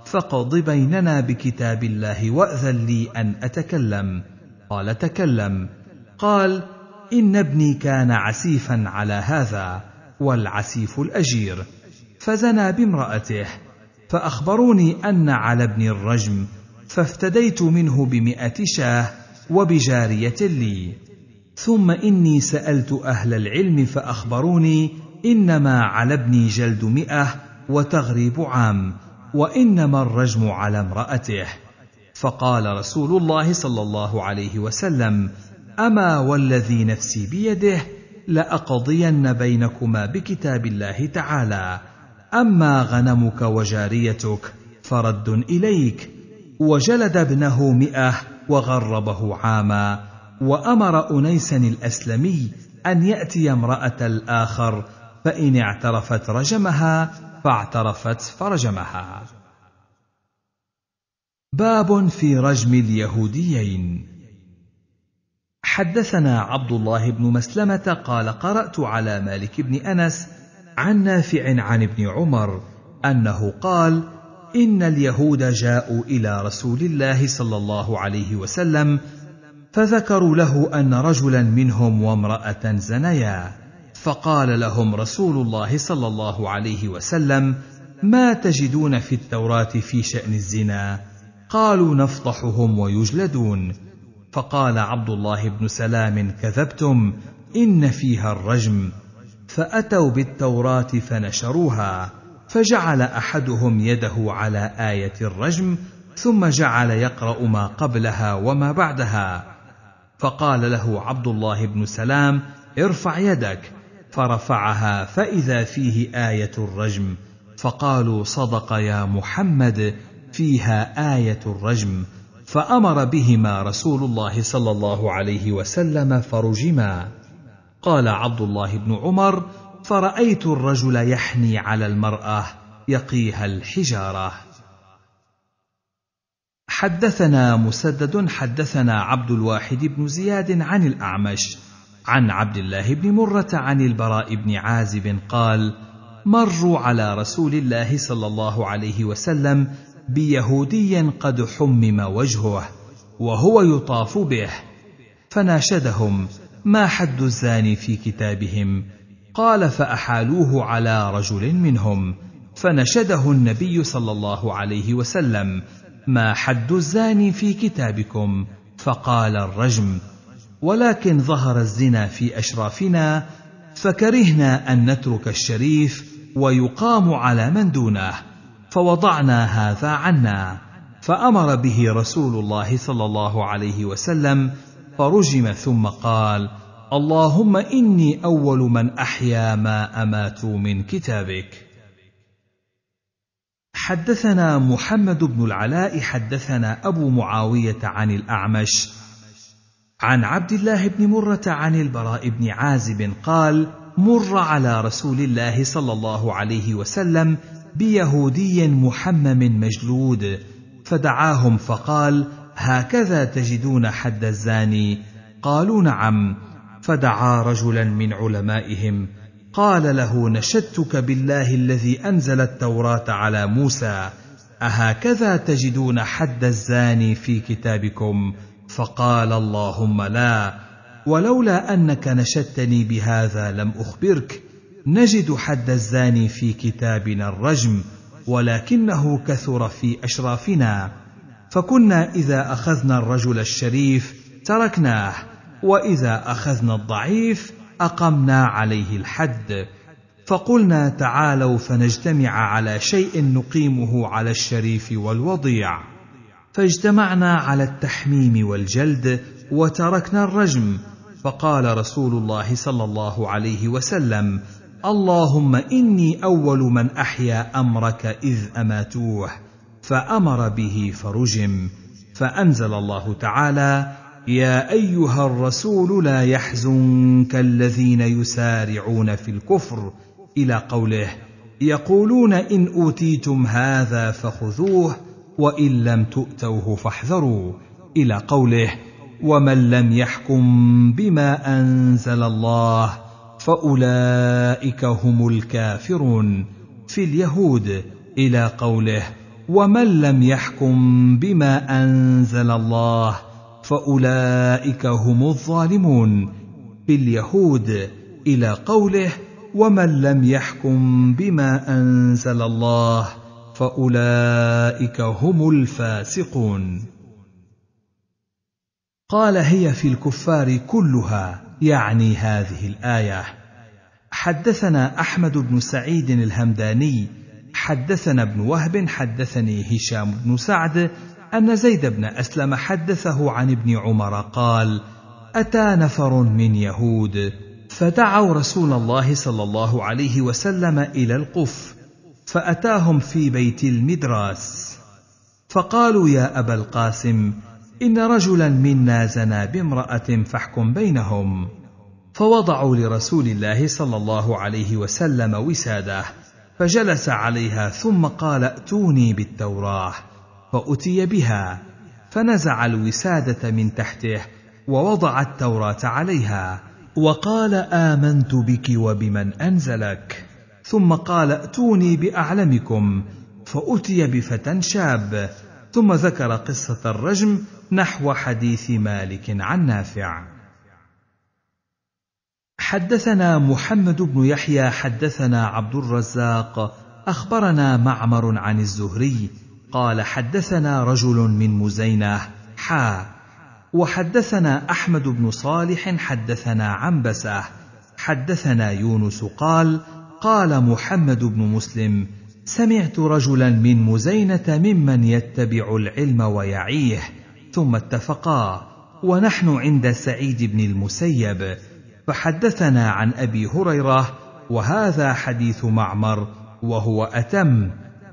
فقض بيننا بكتاب الله واذن لي ان اتكلم قال تكلم قال ان ابني كان عسيفا على هذا والعسيف الاجير فزنى بامراته فاخبروني ان على ابن الرجم فافتديت منه بمئة شاه وبجاريه لي ثم اني سالت اهل العلم فاخبروني إنما على ابن جلد مئة وتغريب عام وإنما الرجم على امرأته فقال رسول الله صلى الله عليه وسلم أما والذي نفسي بيده لأقضين بينكما بكتاب الله تعالى أما غنمك وجاريتك فرد إليك وجلد ابنه مئة وغربه عاما وأمر أنيسا الأسلمي أن يأتي امرأة الآخر فإن اعترفت رجمها فاعترفت فرجمها. باب في رجم اليهوديين حدثنا عبد الله بن مسلمة قال قرأت على مالك بن أنس عن نافع عن ابن عمر أنه قال: إن اليهود جاءوا إلى رسول الله صلى الله عليه وسلم فذكروا له أن رجلا منهم وامرأة زنيا فقال لهم رسول الله صلى الله عليه وسلم ما تجدون في التوراه في شان الزنا قالوا نفضحهم ويجلدون فقال عبد الله بن سلام كذبتم ان فيها الرجم فاتوا بالتوراه فنشروها فجعل احدهم يده على ايه الرجم ثم جعل يقرا ما قبلها وما بعدها فقال له عبد الله بن سلام ارفع يدك فرفعها فاذا فيه ايه الرجم فقالوا صدق يا محمد فيها ايه الرجم فامر بهما رسول الله صلى الله عليه وسلم فرجما قال عبد الله بن عمر فرايت الرجل يحني على المراه يقيها الحجاره حدثنا مسدد حدثنا عبد الواحد بن زياد عن الاعمش عن عبد الله بن مرة عن البراء بن عازب قال: مروا على رسول الله صلى الله عليه وسلم بيهودي قد حمم وجهه وهو يطاف به فناشدهم ما حد الزاني في كتابهم قال فاحالوه على رجل منهم فنشده النبي صلى الله عليه وسلم ما حد الزاني في كتابكم فقال الرجم ولكن ظهر الزنا في اشرافنا فكرهنا ان نترك الشريف ويقام على من دونه فوضعنا هذا عنا فامر به رسول الله صلى الله عليه وسلم فرجم ثم قال اللهم اني اول من احيا ما امات من كتابك حدثنا محمد بن العلاء حدثنا ابو معاويه عن الاعمش عن عبد الله بن مرة عن البراء بن عازب قال: مر على رسول الله صلى الله عليه وسلم بيهودي محمم مجلود، فدعاهم فقال: هكذا تجدون حد الزاني؟ قالوا نعم، فدعا رجلا من علمائهم، قال له: نشدتك بالله الذي أنزل التوراة على موسى، أهكذا تجدون حد الزاني في كتابكم؟ فقال اللهم لا ولولا انك نشدتني بهذا لم اخبرك نجد حد الزاني في كتابنا الرجم ولكنه كثر في اشرافنا فكنا اذا اخذنا الرجل الشريف تركناه واذا اخذنا الضعيف اقمنا عليه الحد فقلنا تعالوا فنجتمع على شيء نقيمه على الشريف والوضيع فاجتمعنا على التحميم والجلد وتركنا الرجم فقال رسول الله صلى الله عليه وسلم اللهم اني اول من احيا امرك اذ اماتوه فامر به فرجم فانزل الله تعالى يا ايها الرسول لا يحزنك الذين يسارعون في الكفر الى قوله يقولون ان اوتيتم هذا فخذوه وان لم تؤتوه فاحذروا الى قوله ومن لم يحكم بما انزل الله فاولئك هم الكافرون في اليهود الى قوله ومن لم يحكم بما انزل الله فاولئك هم الظالمون في اليهود الى قوله ومن لم يحكم بما انزل الله فاولئك هم الفاسقون قال هي في الكفار كلها يعني هذه الايه حدثنا احمد بن سعيد الهمداني حدثنا ابن وهب حدثني هشام بن سعد ان زيد بن اسلم حدثه عن ابن عمر قال اتى نفر من يهود فدعوا رسول الله صلى الله عليه وسلم الى القف فأتاهم في بيت المدراس فقالوا يا أبا القاسم إن رجلا منا زنا بامرأة فاحكم بينهم فوضعوا لرسول الله صلى الله عليه وسلم وساده فجلس عليها ثم قال ائتوني بالتوراه فاتي بها فنزع الوساده من تحته ووضع التوراه عليها وقال امنت بك وبمن انزلك ثم قال ائتوني باعلمكم فاتي بفتى شاب ثم ذكر قصه الرجم نحو حديث مالك عن نافع حدثنا محمد بن يحيى حدثنا عبد الرزاق اخبرنا معمر عن الزهري قال حدثنا رجل من مزينه حا وحدثنا احمد بن صالح حدثنا عنبسه حدثنا يونس قال قال محمد بن مسلم سمعت رجلا من مزينه ممن يتبع العلم ويعيه ثم اتفقا ونحن عند سعيد بن المسيب فحدثنا عن ابي هريره وهذا حديث معمر وهو اتم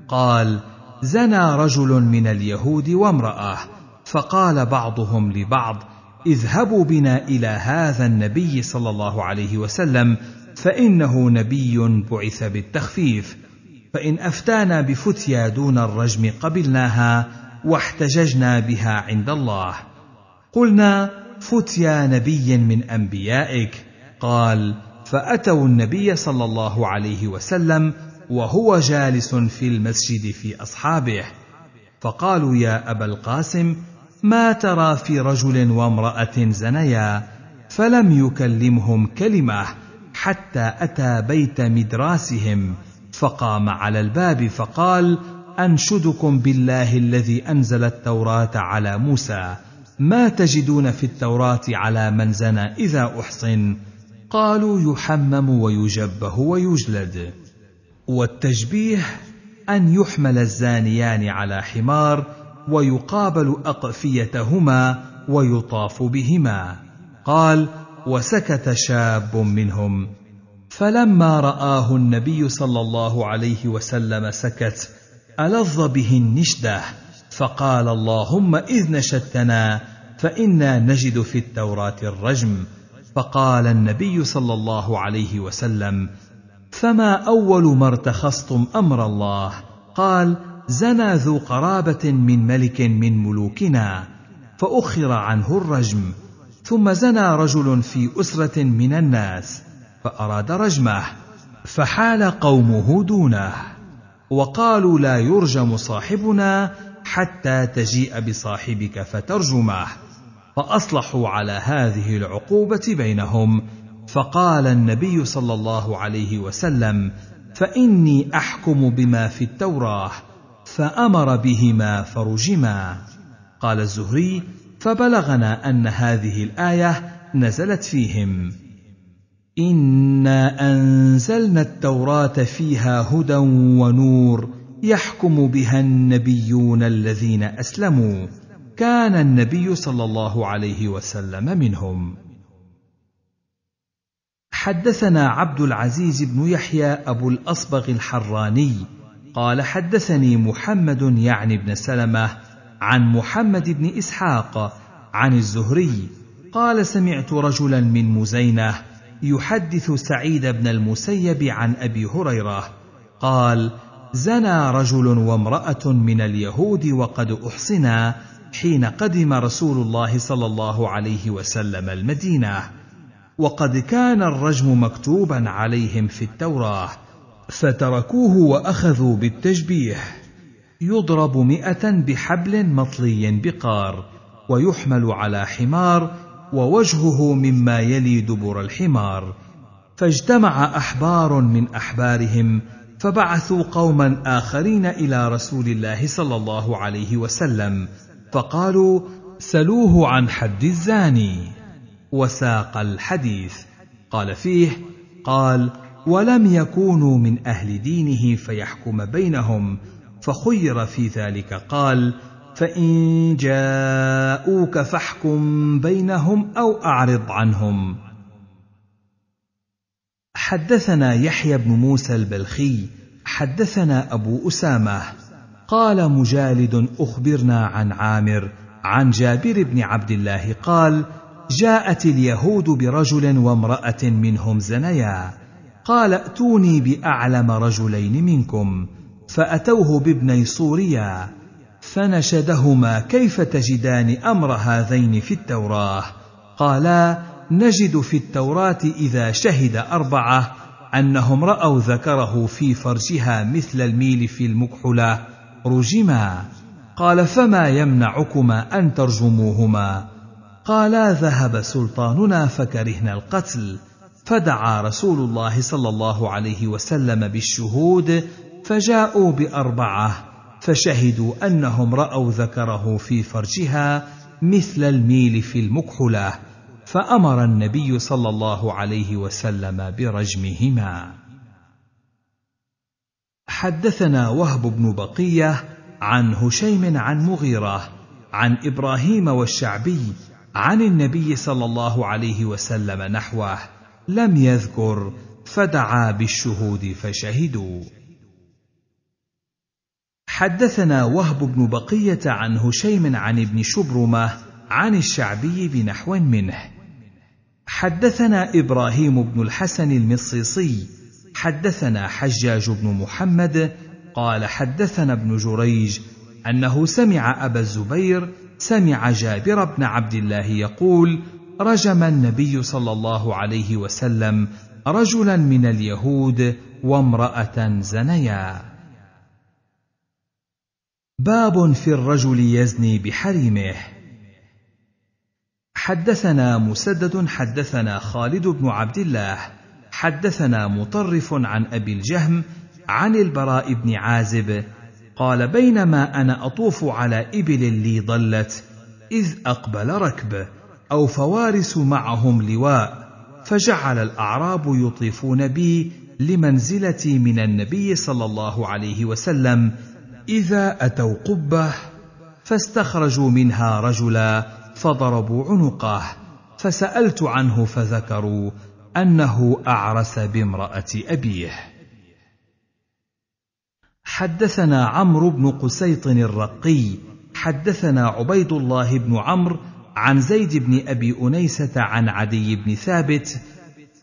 قال زنى رجل من اليهود وامراه فقال بعضهم لبعض اذهبوا بنا الى هذا النبي صلى الله عليه وسلم فانه نبي بعث بالتخفيف فان افتانا بفتيا دون الرجم قبلناها واحتججنا بها عند الله قلنا فتيا نبي من انبيائك قال فاتوا النبي صلى الله عليه وسلم وهو جالس في المسجد في اصحابه فقالوا يا ابا القاسم ما ترى في رجل وامراه زنيا فلم يكلمهم كلمه حتى اتى بيت مدراسهم فقام على الباب فقال انشدكم بالله الذي انزل التوراه على موسى ما تجدون في التوراه على من زنى اذا احصن قالوا يحمم ويجبه ويجلد والتشبيه ان يحمل الزانيان على حمار ويقابل اقفيتهما ويطاف بهما قال وسكت شاب منهم فلما راه النبي صلى الله عليه وسلم سكت ألظ به النشدة فقال اللهم إذ نشدتنا فإنا نجد في التوراة الرجم فقال النبي صلى الله عليه وسلم فما أول ما ارتخصتم أمر الله قال زنى ذو قرابة من ملك من ملوكنا فأخر عنه الرجم ثم زنى رجل في أسرة من الناس فأراد رجمه فحال قومه دونه وقالوا لا يرجم صاحبنا حتى تجيء بصاحبك فترجمه فأصلحوا على هذه العقوبة بينهم فقال النبي صلى الله عليه وسلم فإني أحكم بما في التوراة فأمر بهما فرجما قال الزهري فبلغنا ان هذه الايه نزلت فيهم انا انزلنا التوراه فيها هدى ونور يحكم بها النبيون الذين اسلموا كان النبي صلى الله عليه وسلم منهم حدثنا عبد العزيز بن يحيى ابو الاصبغ الحراني قال حدثني محمد يعني بن سلمه عن محمد بن اسحاق عن الزهري قال سمعت رجلا من مزينه يحدث سعيد بن المسيب عن ابي هريره قال زنى رجل وامراه من اليهود وقد احصنا حين قدم رسول الله صلى الله عليه وسلم المدينه وقد كان الرجم مكتوبا عليهم في التوراه فتركوه واخذوا بالتشبيه يضرب مئة بحبل مطلي بقار ويحمل على حمار ووجهه مما يلي دبر الحمار فاجتمع احبار من احبارهم فبعثوا قوما اخرين الى رسول الله صلى الله عليه وسلم فقالوا سلوه عن حد الزاني وساق الحديث قال فيه قال ولم يكونوا من اهل دينه فيحكم بينهم فخير في ذلك قال فان جاءوك فاحكم بينهم او اعرض عنهم حدثنا يحيى بن موسى البلخي حدثنا ابو اسامه قال مجالد اخبرنا عن عامر عن جابر بن عبد الله قال جاءت اليهود برجل وامراه منهم زنيا قال ائتوني باعلم رجلين منكم فأتوه بابني صوريا فنشدهما كيف تجدان أمر هذين في التوراة قالا نجد في التوراة إذا شهد أربعة أنهم رأوا ذكره في فرجها مثل الميل في المكحلة رجما قال فما يمنعكما أن ترجموهما قالا ذهب سلطاننا فكرهنا القتل فدعا رسول الله صلى الله عليه وسلم بالشهود فجاءوا باربعه فشهدوا انهم راوا ذكره في فرجها مثل الميل في المكحله فامر النبي صلى الله عليه وسلم برجمهما حدثنا وهب بن بقيه عن هشيم عن مغيره عن ابراهيم والشعبي عن النبي صلى الله عليه وسلم نحوه لم يذكر فدعا بالشهود فشهدوا حدثنا وهب بن بقية عن هشيم عن ابن شبرمة عن الشعبي بنحو منه حدثنا إبراهيم بن الحسن المصيصي حدثنا حجاج بن محمد قال حدثنا ابن جريج أنه سمع أبا الزبير سمع جابر بن عبد الله يقول رجم النبي صلى الله عليه وسلم رجلا من اليهود وامرأة زنيا باب في الرجل يزني بحريمه حدثنا مسدد حدثنا خالد بن عبد الله حدثنا مطرف عن ابي الجهم عن البراء بن عازب قال بينما انا اطوف على ابل لي ضلت اذ اقبل ركب او فوارس معهم لواء فجعل الاعراب يطيفون بي لمنزلتي من النبي صلى الله عليه وسلم اذا اتوا قبه فاستخرجوا منها رجلا فضربوا عنقه فسالت عنه فذكروا انه اعرس بامراه ابيه حدثنا عمرو بن قسيط الرقي حدثنا عبيد الله بن عمرو عن زيد بن ابي انيسه عن عدي بن ثابت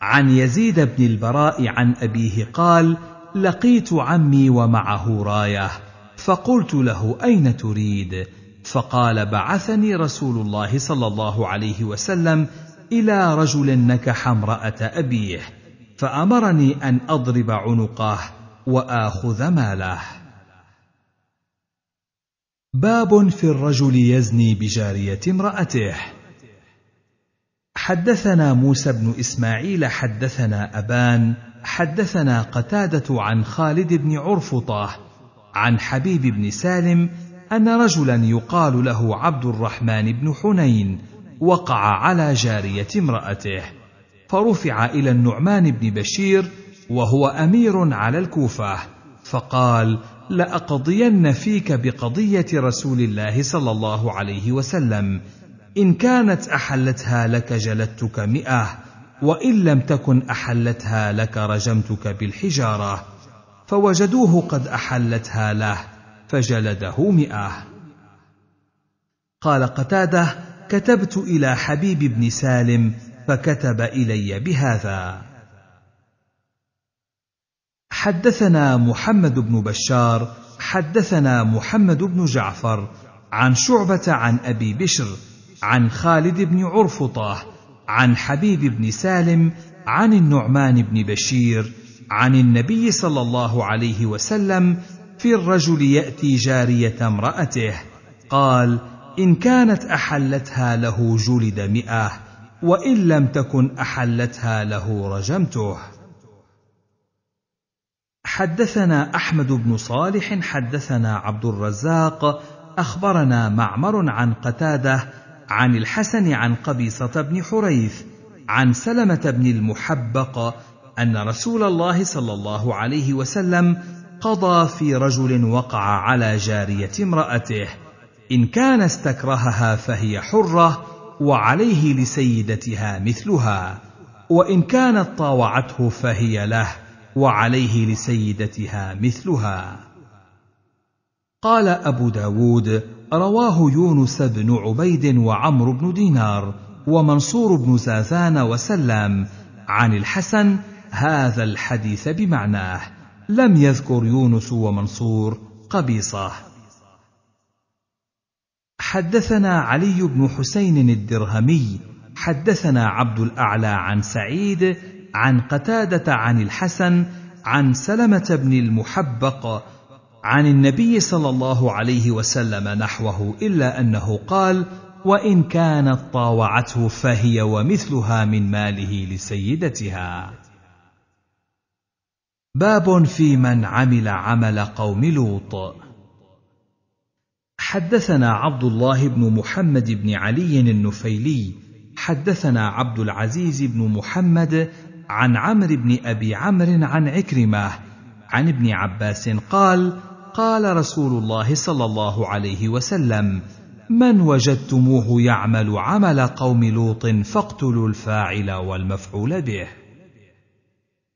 عن يزيد بن البراء عن ابيه قال لقيت عمي ومعه رايه فقلت له اين تريد فقال بعثني رسول الله صلى الله عليه وسلم الى رجل نكح امراه ابيه فامرني ان اضرب عنقه واخذ ماله باب في الرجل يزني بجاريه امراته حدثنا موسى بن اسماعيل حدثنا ابان حدثنا قتاده عن خالد بن عرفطه عن حبيب بن سالم ان رجلا يقال له عبد الرحمن بن حنين وقع على جاريه امراته فرفع الى النعمان بن بشير وهو امير على الكوفه فقال لاقضين فيك بقضيه رسول الله صلى الله عليه وسلم ان كانت احلتها لك جلدتك مئه وان لم تكن احلتها لك رجمتك بالحجاره فوجدوه قد احلتها له فجلده مئه قال قتاده كتبت الى حبيب بن سالم فكتب الي بهذا حدثنا محمد بن بشار حدثنا محمد بن جعفر عن شعبه عن ابي بشر عن خالد بن عرفطه عن حبيب بن سالم عن النعمان بن بشير عن النبي صلى الله عليه وسلم في الرجل ياتي جاريه امراته قال ان كانت احلتها له جلد مئه وان لم تكن احلتها له رجمته حدثنا احمد بن صالح حدثنا عبد الرزاق اخبرنا معمر عن قتاده عن الحسن عن قبيصه بن حريث عن سلمه بن المحبق ان رسول الله صلى الله عليه وسلم قضى في رجل وقع على جاريه امراته ان كان استكرهها فهي حره وعليه لسيدتها مثلها وان كانت طاوعته فهي له وعليه لسيدتها مثلها قال ابو داود رواه يونس بن عبيد وعمرو بن دينار ومنصور بن زازان وسلام عن الحسن هذا الحديث بمعناه لم يذكر يونس ومنصور قبيصه حدثنا علي بن حسين الدرهمي حدثنا عبد الاعلى عن سعيد عن قتاده عن الحسن عن سلمه بن المحبق عن النبي صلى الله عليه وسلم نحوه الا انه قال وان كانت طاوعته فهي ومثلها من ماله لسيدتها باب في من عمل عمل قوم لوط حدثنا عبد الله بن محمد بن علي النفيلي حدثنا عبد العزيز بن محمد عن عمرو بن ابي عمرو عن عكرمه عن ابن عباس قال قال رسول الله صلى الله عليه وسلم من وجدتموه يعمل عمل قوم لوط فاقتلوا الفاعل والمفعول به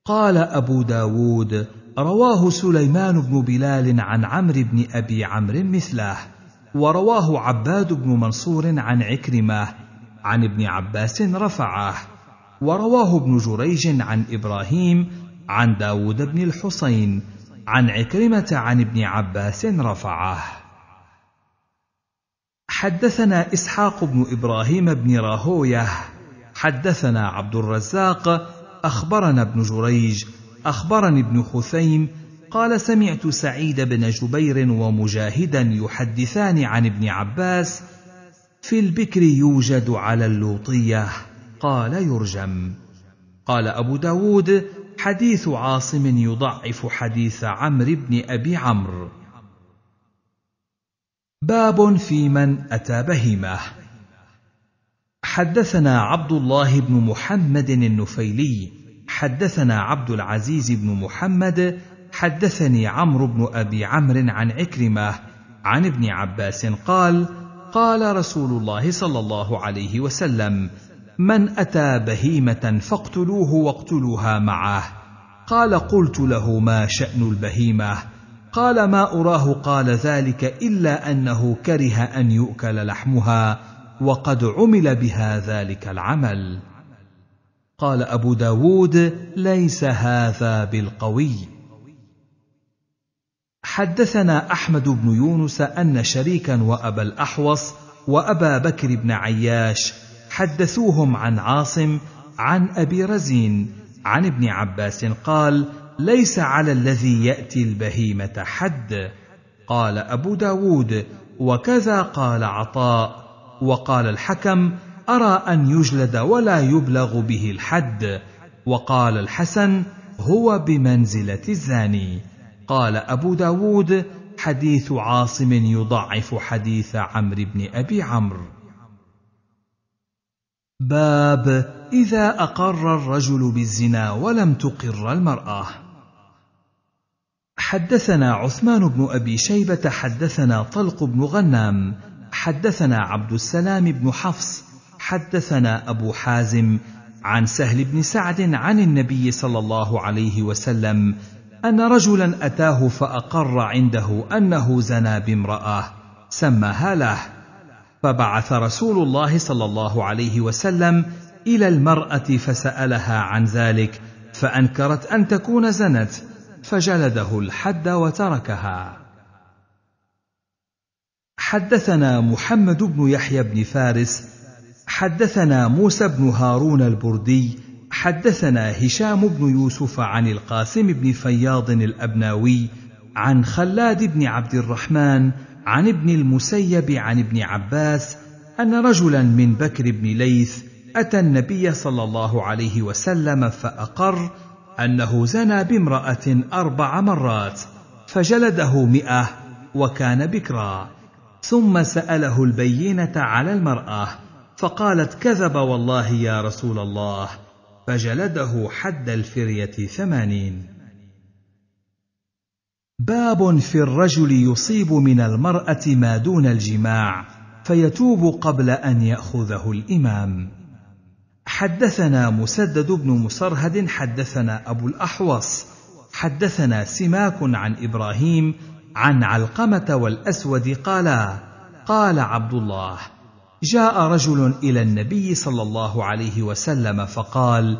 قال أبو داود رواه سليمان بن بلال عن عمرو بن أبي عمرو مثله ورواه عباد بن منصور عن عكرمة عن ابن عباس رفعه ورواه ابن جريج عن إبراهيم عن داود بن الحسين عن عكرمة عن ابن عباس رفعه حدثنا إسحاق بن إبراهيم بن راهويه حدثنا عبد الرزاق اخبرنا ابن جريج اخبرني ابن خثيم قال سمعت سعيد بن جبير ومجاهدا يحدثان عن ابن عباس في البكر يوجد على اللوطيه قال يرجم قال ابو داود حديث عاصم يضعف حديث عمرو بن ابي عمرو باب في من اتى بهيمه حدثنا عبد الله بن محمد النفيلي حدثنا عبد العزيز بن محمد حدثني عمرو بن ابي عمرو عن عكرمه عن ابن عباس قال قال رسول الله صلى الله عليه وسلم من اتى بهيمه فاقتلوه واقتلوها معه قال قلت له ما شان البهيمه قال ما اراه قال ذلك الا انه كره ان يؤكل لحمها وقد عمل بها ذلك العمل قال أبو داود ليس هذا بالقوي حدثنا أحمد بن يونس أن شريكا وأبا الأحوص وأبا بكر بن عياش حدثوهم عن عاصم عن أبي رزين عن ابن عباس قال ليس على الذي يأتي البهيمة حد قال أبو داود وكذا قال عطاء وقال الحكم ارى ان يجلد ولا يبلغ به الحد وقال الحسن هو بمنزله الزاني قال ابو داود حديث عاصم يضعف حديث عمرو بن ابي عمرو باب اذا اقر الرجل بالزنا ولم تقر المراه حدثنا عثمان بن ابي شيبه حدثنا طلق بن غنام حدثنا عبد السلام بن حفص حدثنا ابو حازم عن سهل بن سعد عن النبي صلى الله عليه وسلم ان رجلا اتاه فاقر عنده انه زنى بامراه سماها له فبعث رسول الله صلى الله عليه وسلم الى المراه فسالها عن ذلك فانكرت ان تكون زنت فجلده الحد وتركها حدثنا محمد بن يحيى بن فارس حدثنا موسى بن هارون البردي حدثنا هشام بن يوسف عن القاسم بن فياض الابناوي عن خلاد بن عبد الرحمن عن ابن المسيب عن ابن عباس ان رجلا من بكر بن ليث اتى النبي صلى الله عليه وسلم فاقر انه زنى بامراه اربع مرات فجلده مئه وكان بكرا ثم ساله البينه على المراه فقالت كذب والله يا رسول الله فجلده حد الفريه ثمانين باب في الرجل يصيب من المراه ما دون الجماع فيتوب قبل ان ياخذه الامام حدثنا مسدد بن مسرهد حدثنا ابو الاحوص حدثنا سماك عن ابراهيم عن علقمه والاسود قالا قال عبد الله جاء رجل الى النبي صلى الله عليه وسلم فقال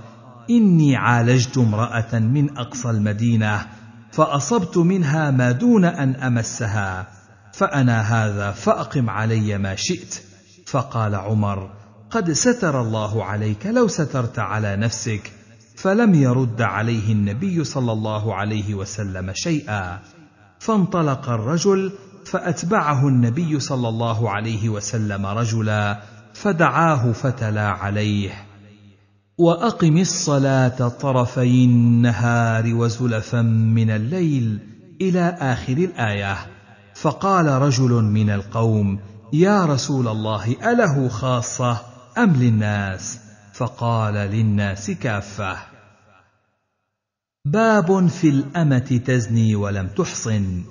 اني عالجت امراه من اقصى المدينه فاصبت منها ما دون ان امسها فانا هذا فاقم علي ما شئت فقال عمر قد ستر الله عليك لو سترت على نفسك فلم يرد عليه النبي صلى الله عليه وسلم شيئا فانطلق الرجل فأتبعه النبي صلى الله عليه وسلم رجلا فدعاه فتلا عليه وأقم الصلاة طرفي النهار وزلفا من الليل إلى آخر الآية فقال رجل من القوم يا رسول الله أله خاصة أم للناس فقال للناس كافة باب في الأمة تزني ولم تحصن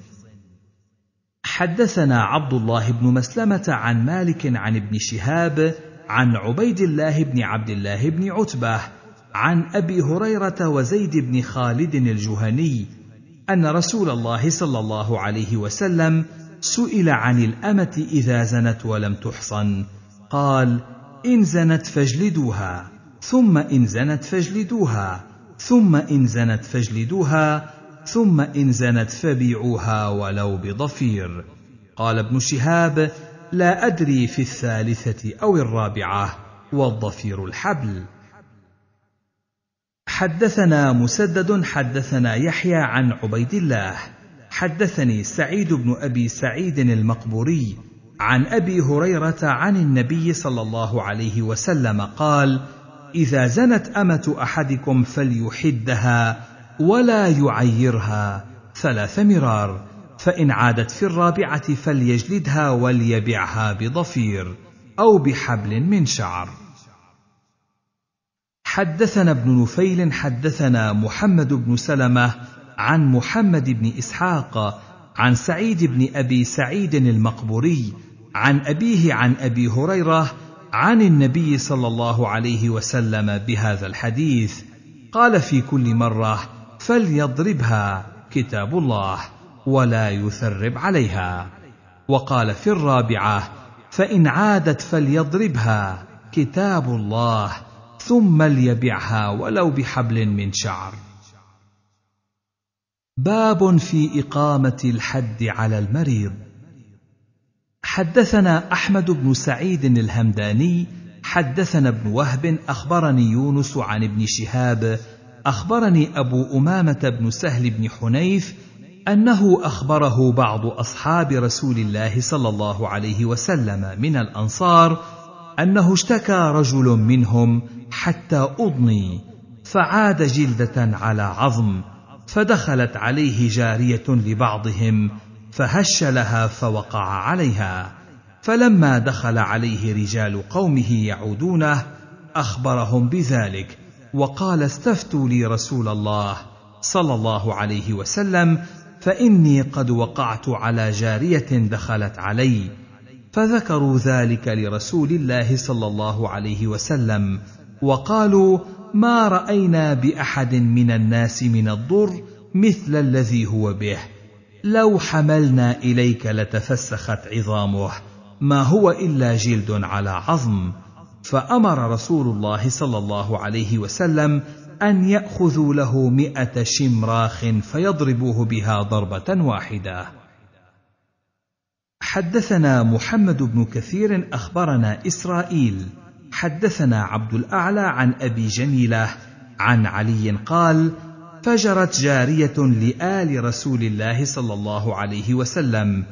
حدثنا عبد الله بن مسلمة عن مالك عن ابن شهاب عن عبيد الله بن عبد الله بن عتبة عن أبي هريرة وزيد بن خالد الجهني أن رسول الله صلى الله عليه وسلم سئل عن الأمة إذا زنت ولم تحصن قال إن زنت فاجلدوها ثم إن زنت فاجلدوها ثم إن زنت فاجلدوها ثم إن زنت فبيعوها ولو بضفير قال ابن شهاب لا أدري في الثالثة أو الرابعة والضفير الحبل حدثنا مسدد حدثنا يحيى عن عبيد الله حدثني سعيد بن أبي سعيد المقبوري عن أبي هريرة عن النبي صلى الله عليه وسلم قال إذا زنت أمة أحدكم فليحدها ولا يعيرها ثلاث مرار فإن عادت في الرابعة فليجلدها وليبعها بضفير أو بحبل من شعر. حدثنا ابن نفيل حدثنا محمد بن سلمة عن محمد بن إسحاق عن سعيد بن أبي سعيد المقبوري عن أبيه عن أبي هريرة عن النبي صلى الله عليه وسلم بهذا الحديث قال في كل مرة: فليضربها كتاب الله ولا يثرب عليها وقال في الرابعه فان عادت فليضربها كتاب الله ثم ليبعها ولو بحبل من شعر باب في اقامه الحد على المريض حدثنا احمد بن سعيد الهمداني حدثنا ابن وهب اخبرني يونس عن ابن شهاب اخبرني ابو امامه بن سهل بن حنيف انه اخبره بعض اصحاب رسول الله صلى الله عليه وسلم من الانصار انه اشتكى رجل منهم حتى اضني فعاد جلده على عظم فدخلت عليه جاريه لبعضهم فهش لها فوقع عليها فلما دخل عليه رجال قومه يعودونه اخبرهم بذلك وقال استفتوا لي رسول الله صلى الله عليه وسلم فاني قد وقعت على جاريه دخلت علي فذكروا ذلك لرسول الله صلى الله عليه وسلم وقالوا ما راينا باحد من الناس من الضر مثل الذي هو به لو حملنا اليك لتفسخت عظامه ما هو الا جلد على عظم فأمر رسول الله صلى الله عليه وسلم أن يأخذوا له مئة شمراخ فيضربوه بها ضربة واحدة حدثنا محمد بن كثير أخبرنا إسرائيل حدثنا عبد الأعلى عن أبي جميلة عن علي قال فجرت جارية لآل رسول الله صلى الله عليه وسلم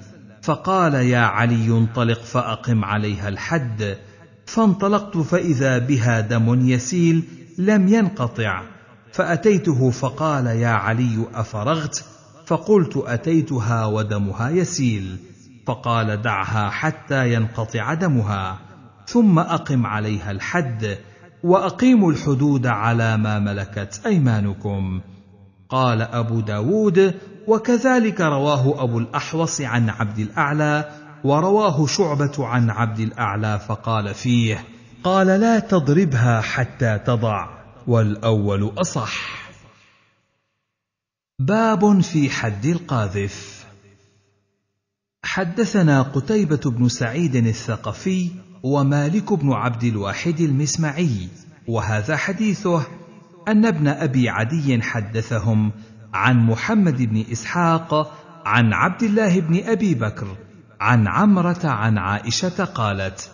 فقال يا علي انطلق فأقم عليها الحد فانطلقت فإذا بها دم يسيل لم ينقطع فأتيته فقال يا علي أفرغت فقلت أتيتها ودمها يسيل فقال دعها حتى ينقطع دمها ثم أقم عليها الحد وأقيموا الحدود على ما ملكت أيمانكم قال أبو داود وكذلك رواه أبو الأحوص عن عبد الأعلى ورواه شعبة عن عبد الأعلى فقال فيه: قال لا تضربها حتى تضع، والأول أصح. باب في حد القاذف حدثنا قتيبة بن سعيد الثقفي ومالك بن عبد الواحد المسمعي، وهذا حديثه أن ابن أبي عدي حدثهم عن محمد بن إسحاق عن عبد الله بن أبي بكر عن عمره عن عائشه قالت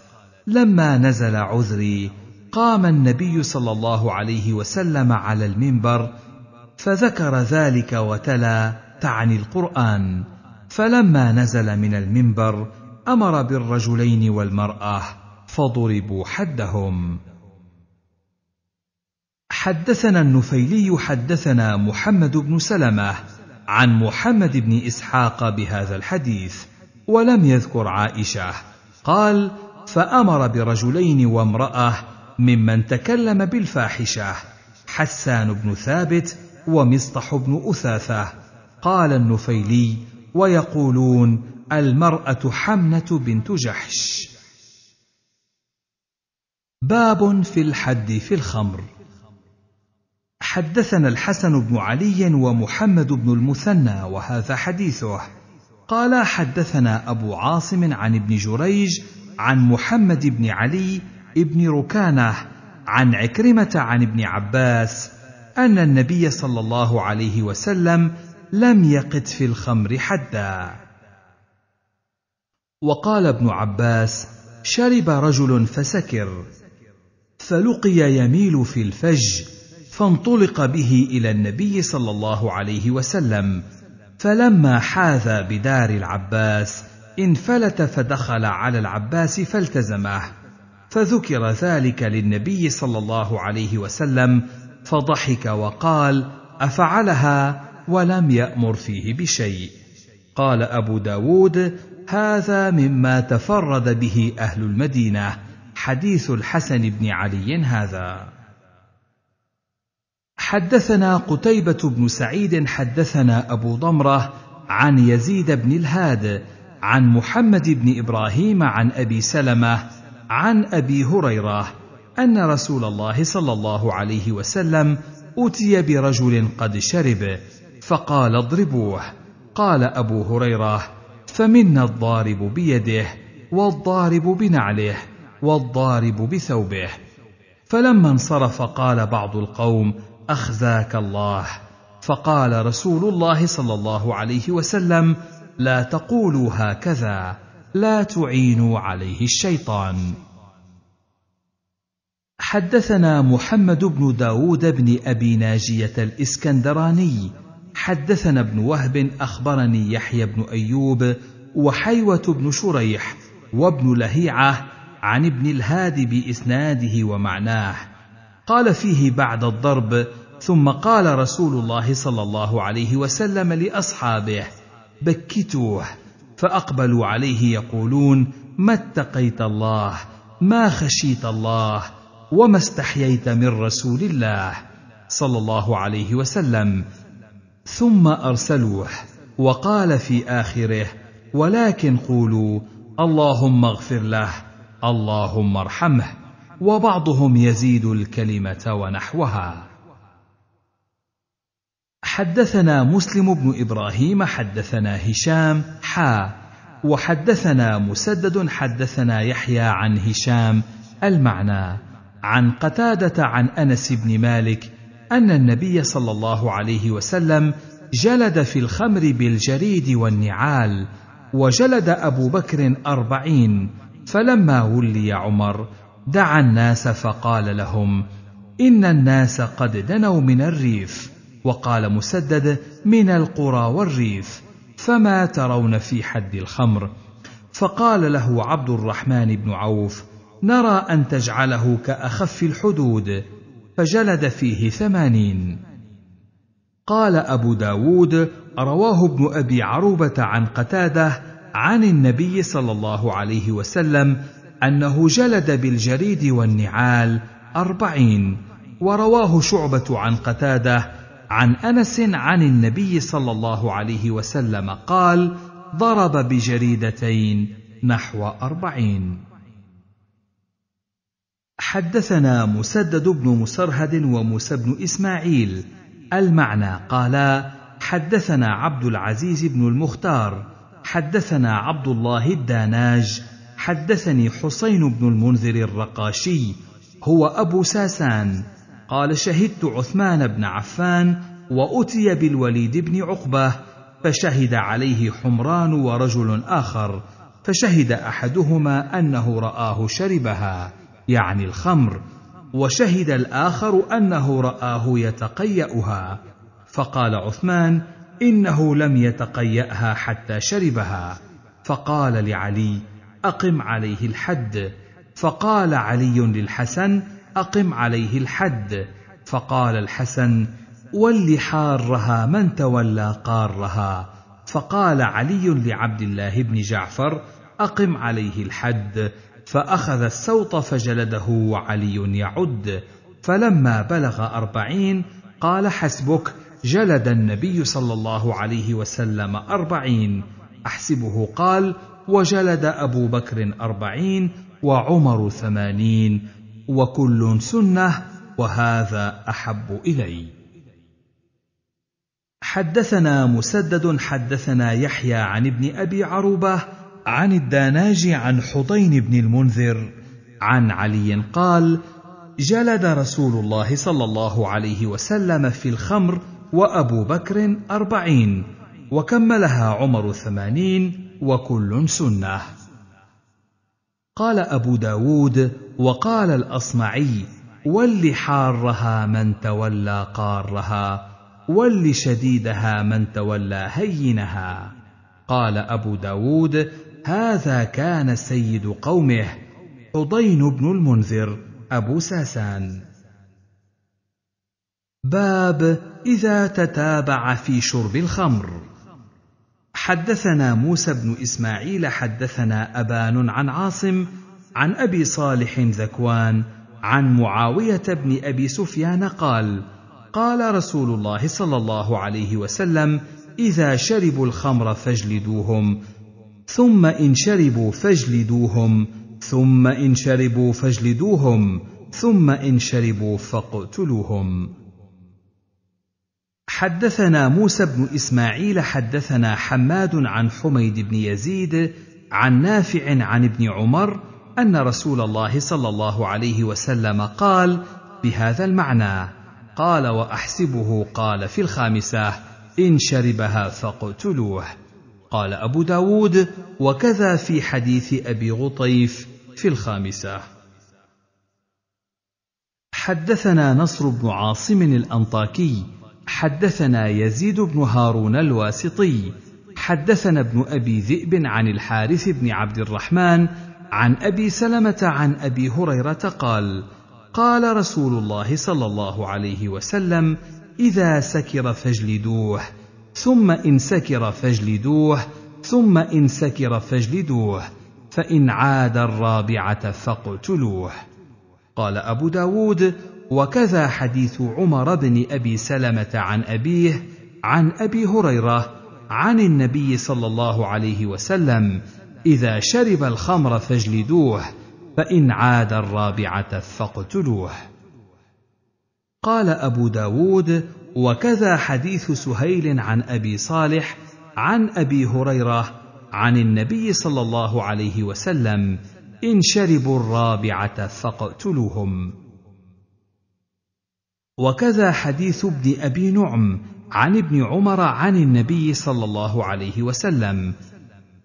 لما نزل عذري قام النبي صلى الله عليه وسلم على المنبر فذكر ذلك وتلا تعني القران فلما نزل من المنبر امر بالرجلين والمراه فضربوا حدهم حدثنا النفيلي حدثنا محمد بن سلمه عن محمد بن اسحاق بهذا الحديث ولم يذكر عائشه قال فامر برجلين وامراه ممن تكلم بالفاحشه حسان بن ثابت ومصطح بن اثاثه قال النفيلي ويقولون المراه حمنه بنت جحش باب في الحد في الخمر حدثنا الحسن بن علي ومحمد بن المثنى وهذا حديثه قال حدثنا ابو عاصم عن ابن جريج عن محمد بن علي بن ركانه عن عكرمه عن ابن عباس ان النبي صلى الله عليه وسلم لم يقت في الخمر حدا وقال ابن عباس شرب رجل فسكر فلقي يميل في الفج فانطلق به الى النبي صلى الله عليه وسلم فلما حاذى بدار العباس انفلت فدخل على العباس فالتزمه فذكر ذلك للنبي صلى الله عليه وسلم فضحك وقال افعلها ولم يامر فيه بشيء قال ابو داود هذا مما تفرد به اهل المدينه حديث الحسن بن علي هذا حدثنا قتيبة بن سعيد حدثنا أبو ضمرة عن يزيد بن الهاد عن محمد بن إبراهيم عن أبي سلمة عن أبي هريرة أن رسول الله صلى الله عليه وسلم أتي برجل قد شرب فقال اضربوه قال أبو هريرة فمنا الضارب بيده والضارب بنعله والضارب بثوبه فلما انصرف قال بعض القوم اخزاك الله فقال رسول الله صلى الله عليه وسلم لا تقولوا هكذا لا تعينوا عليه الشيطان حدثنا محمد بن داود بن أبي ناجية الإسكندراني حدثنا ابن وهب أخبرني يحيى بن أيوب وحيوة بن شريح وابن لهيعة عن ابن الهادي بإسناده ومعناه قال فيه بعد الضرب ثم قال رسول الله صلى الله عليه وسلم لاصحابه بكتوه فاقبلوا عليه يقولون ما اتقيت الله ما خشيت الله وما استحييت من رسول الله صلى الله عليه وسلم ثم ارسلوه وقال في اخره ولكن قولوا اللهم اغفر له اللهم ارحمه وبعضهم يزيد الكلمه ونحوها حدثنا مسلم بن ابراهيم حدثنا هشام حا وحدثنا مسدد حدثنا يحيى عن هشام المعنى عن قتاده عن انس بن مالك ان النبي صلى الله عليه وسلم جلد في الخمر بالجريد والنعال وجلد ابو بكر اربعين فلما ولي عمر دعا الناس فقال لهم ان الناس قد دنوا من الريف وقال مسدد من القرى والريف فما ترون في حد الخمر فقال له عبد الرحمن بن عوف نرى ان تجعله كاخف الحدود فجلد فيه ثمانين قال ابو داود رواه ابن ابي عروبه عن قتاده عن النبي صلى الله عليه وسلم انه جلد بالجريد والنعال اربعين ورواه شعبه عن قتاده عن انس عن النبي صلى الله عليه وسلم قال ضرب بجريدتين نحو أربعين حدثنا مسدد بن مسرهد وموسى بن إسماعيل المعنى قالا حدثنا عبد العزيز بن المختار حدثنا عبد الله الداناج حدثني حسين بن المنذر الرقاشي هو أبو ساسان قال شهدت عثمان بن عفان واتي بالوليد بن عقبه فشهد عليه حمران ورجل اخر فشهد احدهما انه راه شربها يعني الخمر وشهد الاخر انه راه يتقياها فقال عثمان انه لم يتقياها حتى شربها فقال لعلي اقم عليه الحد فقال علي للحسن أقم عليه الحد فقال الحسن ول حارها من تولى قارها فقال علي لعبد الله بن جعفر أقم عليه الحد فأخذ السوط فجلده وعلي يعد فلما بلغ أربعين قال حسبك جلد النبي صلى الله عليه وسلم أربعين أحسبه قال وجلد أبو بكر أربعين وعمر ثمانين وكل سنه وهذا احب الي حدثنا مسدد حدثنا يحيى عن ابن ابي عروبه عن الداناج عن حطين بن المنذر عن علي قال جلد رسول الله صلى الله عليه وسلم في الخمر وابو بكر اربعين وكملها عمر ثمانين وكل سنه قال ابو داود وقال الأصمعي ول حارها من تولى قارها ول شديدها من تولى هينها قال أبو داود هذا كان سيد قومه حضين بن المنذر أبو ساسان باب إذا تتابع في شرب الخمر حدثنا موسى بن إسماعيل حدثنا أبان عن عاصم عن ابي صالح ذكوان عن معاويه بن ابي سفيان قال قال رسول الله صلى الله عليه وسلم اذا شربوا الخمر فاجلدوهم ثم ان شربوا فاجلدوهم ثم ان شربوا فاجلدوهم ثم ان شربوا فاقتلوهم حدثنا موسى بن اسماعيل حدثنا حماد عن حميد بن يزيد عن نافع عن ابن عمر ان رسول الله صلى الله عليه وسلم قال بهذا المعنى قال واحسبه قال في الخامسه ان شربها فاقتلوه قال ابو داود وكذا في حديث ابي غطيف في الخامسه حدثنا نصر بن عاصم الانطاكي حدثنا يزيد بن هارون الواسطي حدثنا ابن ابي ذئب عن الحارث بن عبد الرحمن عن ابي سلمه عن ابي هريره قال قال رسول الله صلى الله عليه وسلم اذا سكر فاجلدوه ثم ان سكر فاجلدوه ثم ان سكر فاجلدوه فان عاد الرابعه فاقتلوه قال ابو داود وكذا حديث عمر بن ابي سلمه عن ابيه عن ابي هريره عن النبي صلى الله عليه وسلم إذا شرب الخمر فاجلدوه فإن عاد الرابعة فاقتلوه قال أبو داود وكذا حديث سهيل عن أبي صالح عن أبي هريرة عن النبي صلى الله عليه وسلم إن شربوا الرابعة فاقتلوهم وكذا حديث ابن أبي نعم عن ابن عمر عن النبي صلى الله عليه وسلم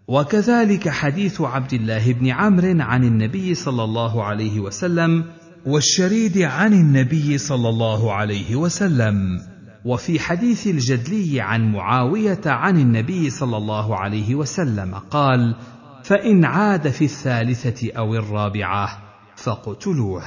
وكذلك حديث عبد الله بن عمرو عن النبي صلى الله عليه وسلم والشريد عن النبي صلى الله عليه وسلم وفي حديث الجدلي عن معاويه عن النبي صلى الله عليه وسلم قال فان عاد في الثالثه او الرابعه فاقتلوه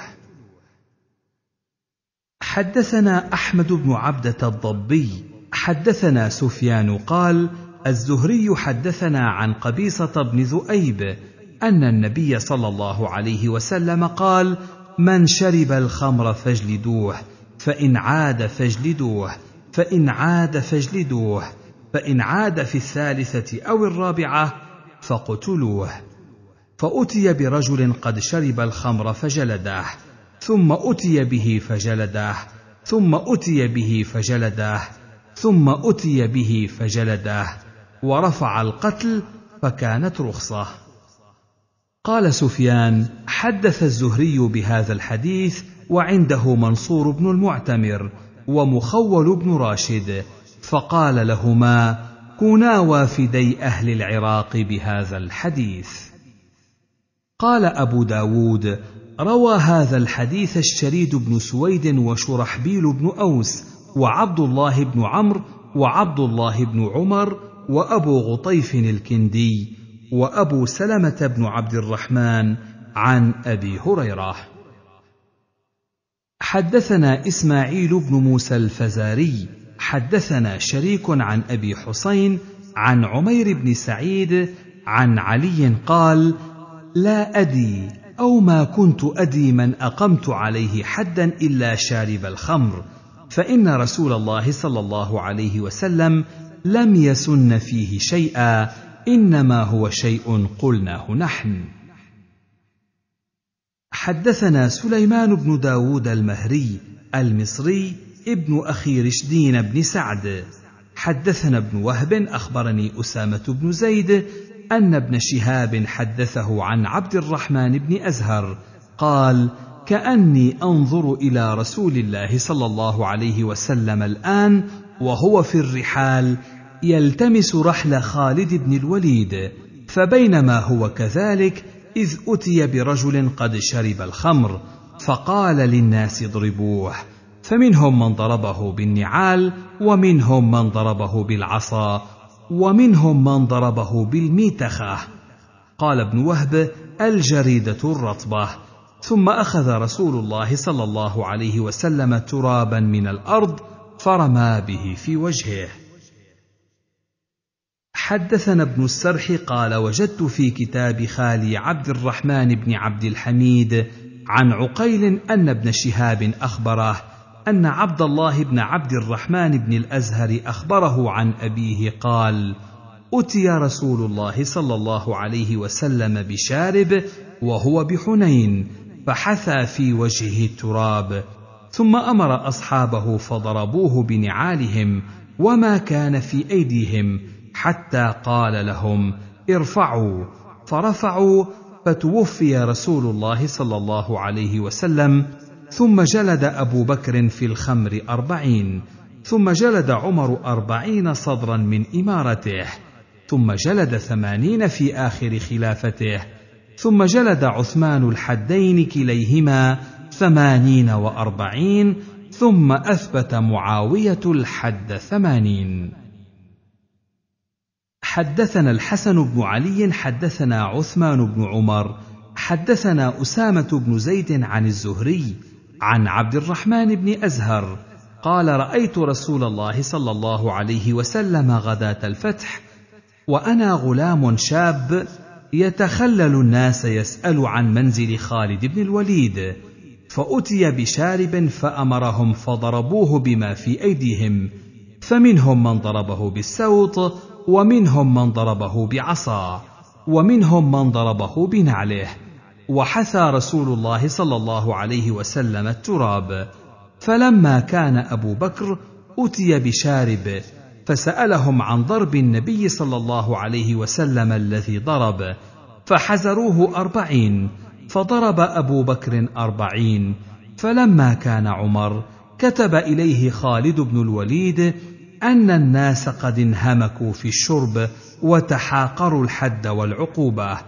حدثنا احمد بن عبده الضبي حدثنا سفيان قال الزهري حدثنا عن قبيصه بن ذؤيب ان النبي صلى الله عليه وسلم قال من شرب الخمر فاجلدوه فان عاد فاجلدوه فان عاد فاجلدوه فان عاد في الثالثه او الرابعه فاقتلوه فاتي برجل قد شرب الخمر فجلده ثم اتي به فجلده ثم اتي به فجلده ثم اتي به فجلده ورفع القتل فكانت رخصه قال سفيان حدث الزهري بهذا الحديث وعنده منصور بن المعتمر ومخول بن راشد فقال لهما كونا وافدي اهل العراق بهذا الحديث قال ابو داود روى هذا الحديث الشريد بن سويد وشرحبيل بن اوس وعبد الله بن عمرو وعبد الله بن عمر وابو غطيف الكندي وابو سلمه بن عبد الرحمن عن ابي هريره حدثنا اسماعيل بن موسى الفزاري حدثنا شريك عن ابي حسين عن عمير بن سعيد عن علي قال لا ادي او ما كنت ادي من اقمت عليه حدا الا شارب الخمر فان رسول الله صلى الله عليه وسلم لم يسن فيه شيئا انما هو شيء قلناه نحن حدثنا سليمان بن داود المهري المصري ابن أخي رشدين بن سعد حدثنا ابن وهب أخبرني أسامة بن زيد أن ابن شهاب حدثه عن عبد الرحمن بن أزهر قال كأني أنظر إلى رسول الله صلى الله عليه وسلم الآن وهو في الرحال يلتمس رحل خالد بن الوليد فبينما هو كذلك اذ اتي برجل قد شرب الخمر فقال للناس اضربوه فمنهم من ضربه بالنعال ومنهم من ضربه بالعصا ومنهم من ضربه بالميتخه قال ابن وهب الجريده الرطبه ثم اخذ رسول الله صلى الله عليه وسلم ترابا من الارض فرمى به في وجهه حدثنا ابن السرح قال وجدت في كتاب خالي عبد الرحمن بن عبد الحميد عن عقيل ان ابن شهاب اخبره ان عبد الله بن عبد الرحمن بن الازهر اخبره عن ابيه قال اتي رسول الله صلى الله عليه وسلم بشارب وهو بحنين فحثى في وجهه التراب ثم امر اصحابه فضربوه بنعالهم وما كان في ايديهم حتى قال لهم ارفعوا فرفعوا فتوفي رسول الله صلى الله عليه وسلم ثم جلد ابو بكر في الخمر اربعين ثم جلد عمر أربعين صدرا من إمارته ثم جلد ثمانين في آخر خلافته ثم جلد عثمان الحدين كليهما ثمانين وأربعين ثم أثبت معاوية الحد ثمانين حدثنا الحسن بن علي حدثنا عثمان بن عمر حدثنا أسامة بن زيد عن الزهري عن عبد الرحمن بن أزهر قال رأيت رسول الله صلى الله عليه وسلم غداة الفتح وأنا غلام شاب يتخلل الناس يسأل عن منزل خالد بن الوليد فأتي بشارب فأمرهم فضربوه بما في أيديهم فمنهم من ضربه بالسوط ومنهم من ضربه بعصا ومنهم من ضربه بنعله وحثى رسول الله صلى الله عليه وسلم التراب فلما كان ابو بكر اتي بشارب فسالهم عن ضرب النبي صلى الله عليه وسلم الذي ضرب فحزروه اربعين فضرب أبو بكر أربعين فلما كان عمر كتب إليه خالد بن الوليد أن الناس قد انهمكوا في الشرب وتحاقروا الحد والعقوبة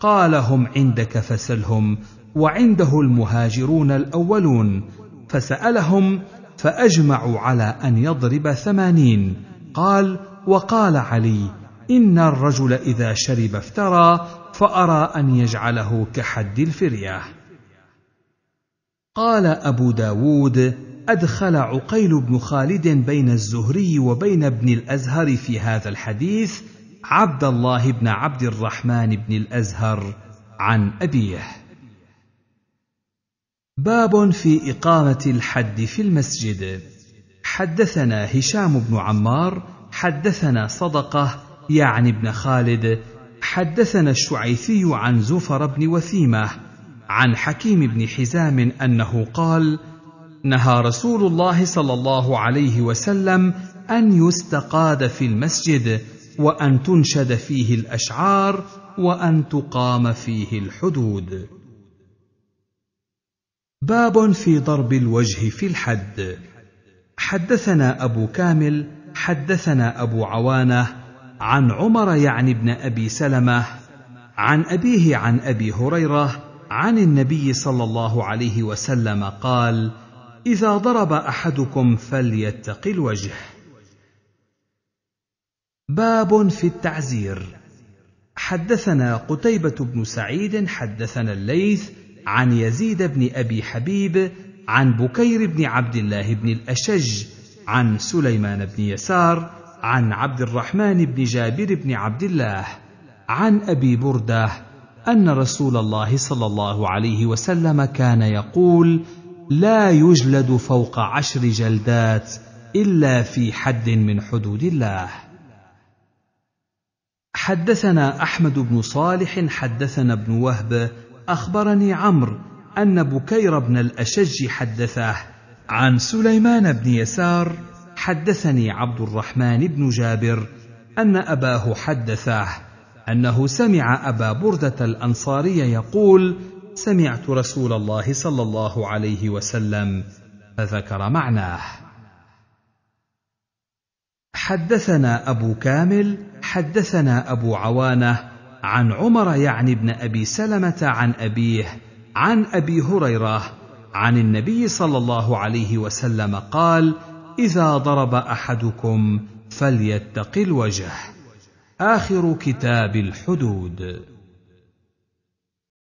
قال هم عندك فسلهم وعنده المهاجرون الأولون فسألهم فأجمعوا على أن يضرب ثمانين قال وقال علي إن الرجل إذا شرب افترى فأرى أن يجعله كحد الفرية قال أبو داود أدخل عقيل بن خالد بين الزهري وبين ابن الأزهر في هذا الحديث عبد الله بن عبد الرحمن بن الأزهر عن أبيه باب في إقامة الحد في المسجد حدثنا هشام بن عمار حدثنا صدقه يعني ابن خالد حدثنا الشعيثي عن زفر بن وثيمه عن حكيم بن حزام انه قال نهى رسول الله صلى الله عليه وسلم ان يستقاد في المسجد وان تنشد فيه الاشعار وان تقام فيه الحدود باب في ضرب الوجه في الحد حدثنا ابو كامل حدثنا ابو عوانه عن عمر يعني ابن ابي سلمه عن ابيه عن ابي هريره عن النبي صلى الله عليه وسلم قال اذا ضرب احدكم فليتق الوجه باب في التعزير حدثنا قتيبه بن سعيد حدثنا الليث عن يزيد بن ابي حبيب عن بكير بن عبد الله بن الاشج عن سليمان بن يسار عن عبد الرحمن بن جابر بن عبد الله عن ابي برده ان رسول الله صلى الله عليه وسلم كان يقول لا يجلد فوق عشر جلدات الا في حد من حدود الله حدثنا احمد بن صالح حدثنا ابن وهب اخبرني عمرو ان بكير بن الاشج حدثه عن سليمان بن يسار حدثني عبد الرحمن بن جابر ان اباه حدثه انه سمع ابا برده الانصاري يقول سمعت رسول الله صلى الله عليه وسلم فذكر معناه حدثنا ابو كامل حدثنا ابو عوانه عن عمر يعني بن ابي سلمه عن ابيه عن ابي هريره عن النبي صلى الله عليه وسلم قال اذا ضرب احدكم فليتق الوجه اخر كتاب الحدود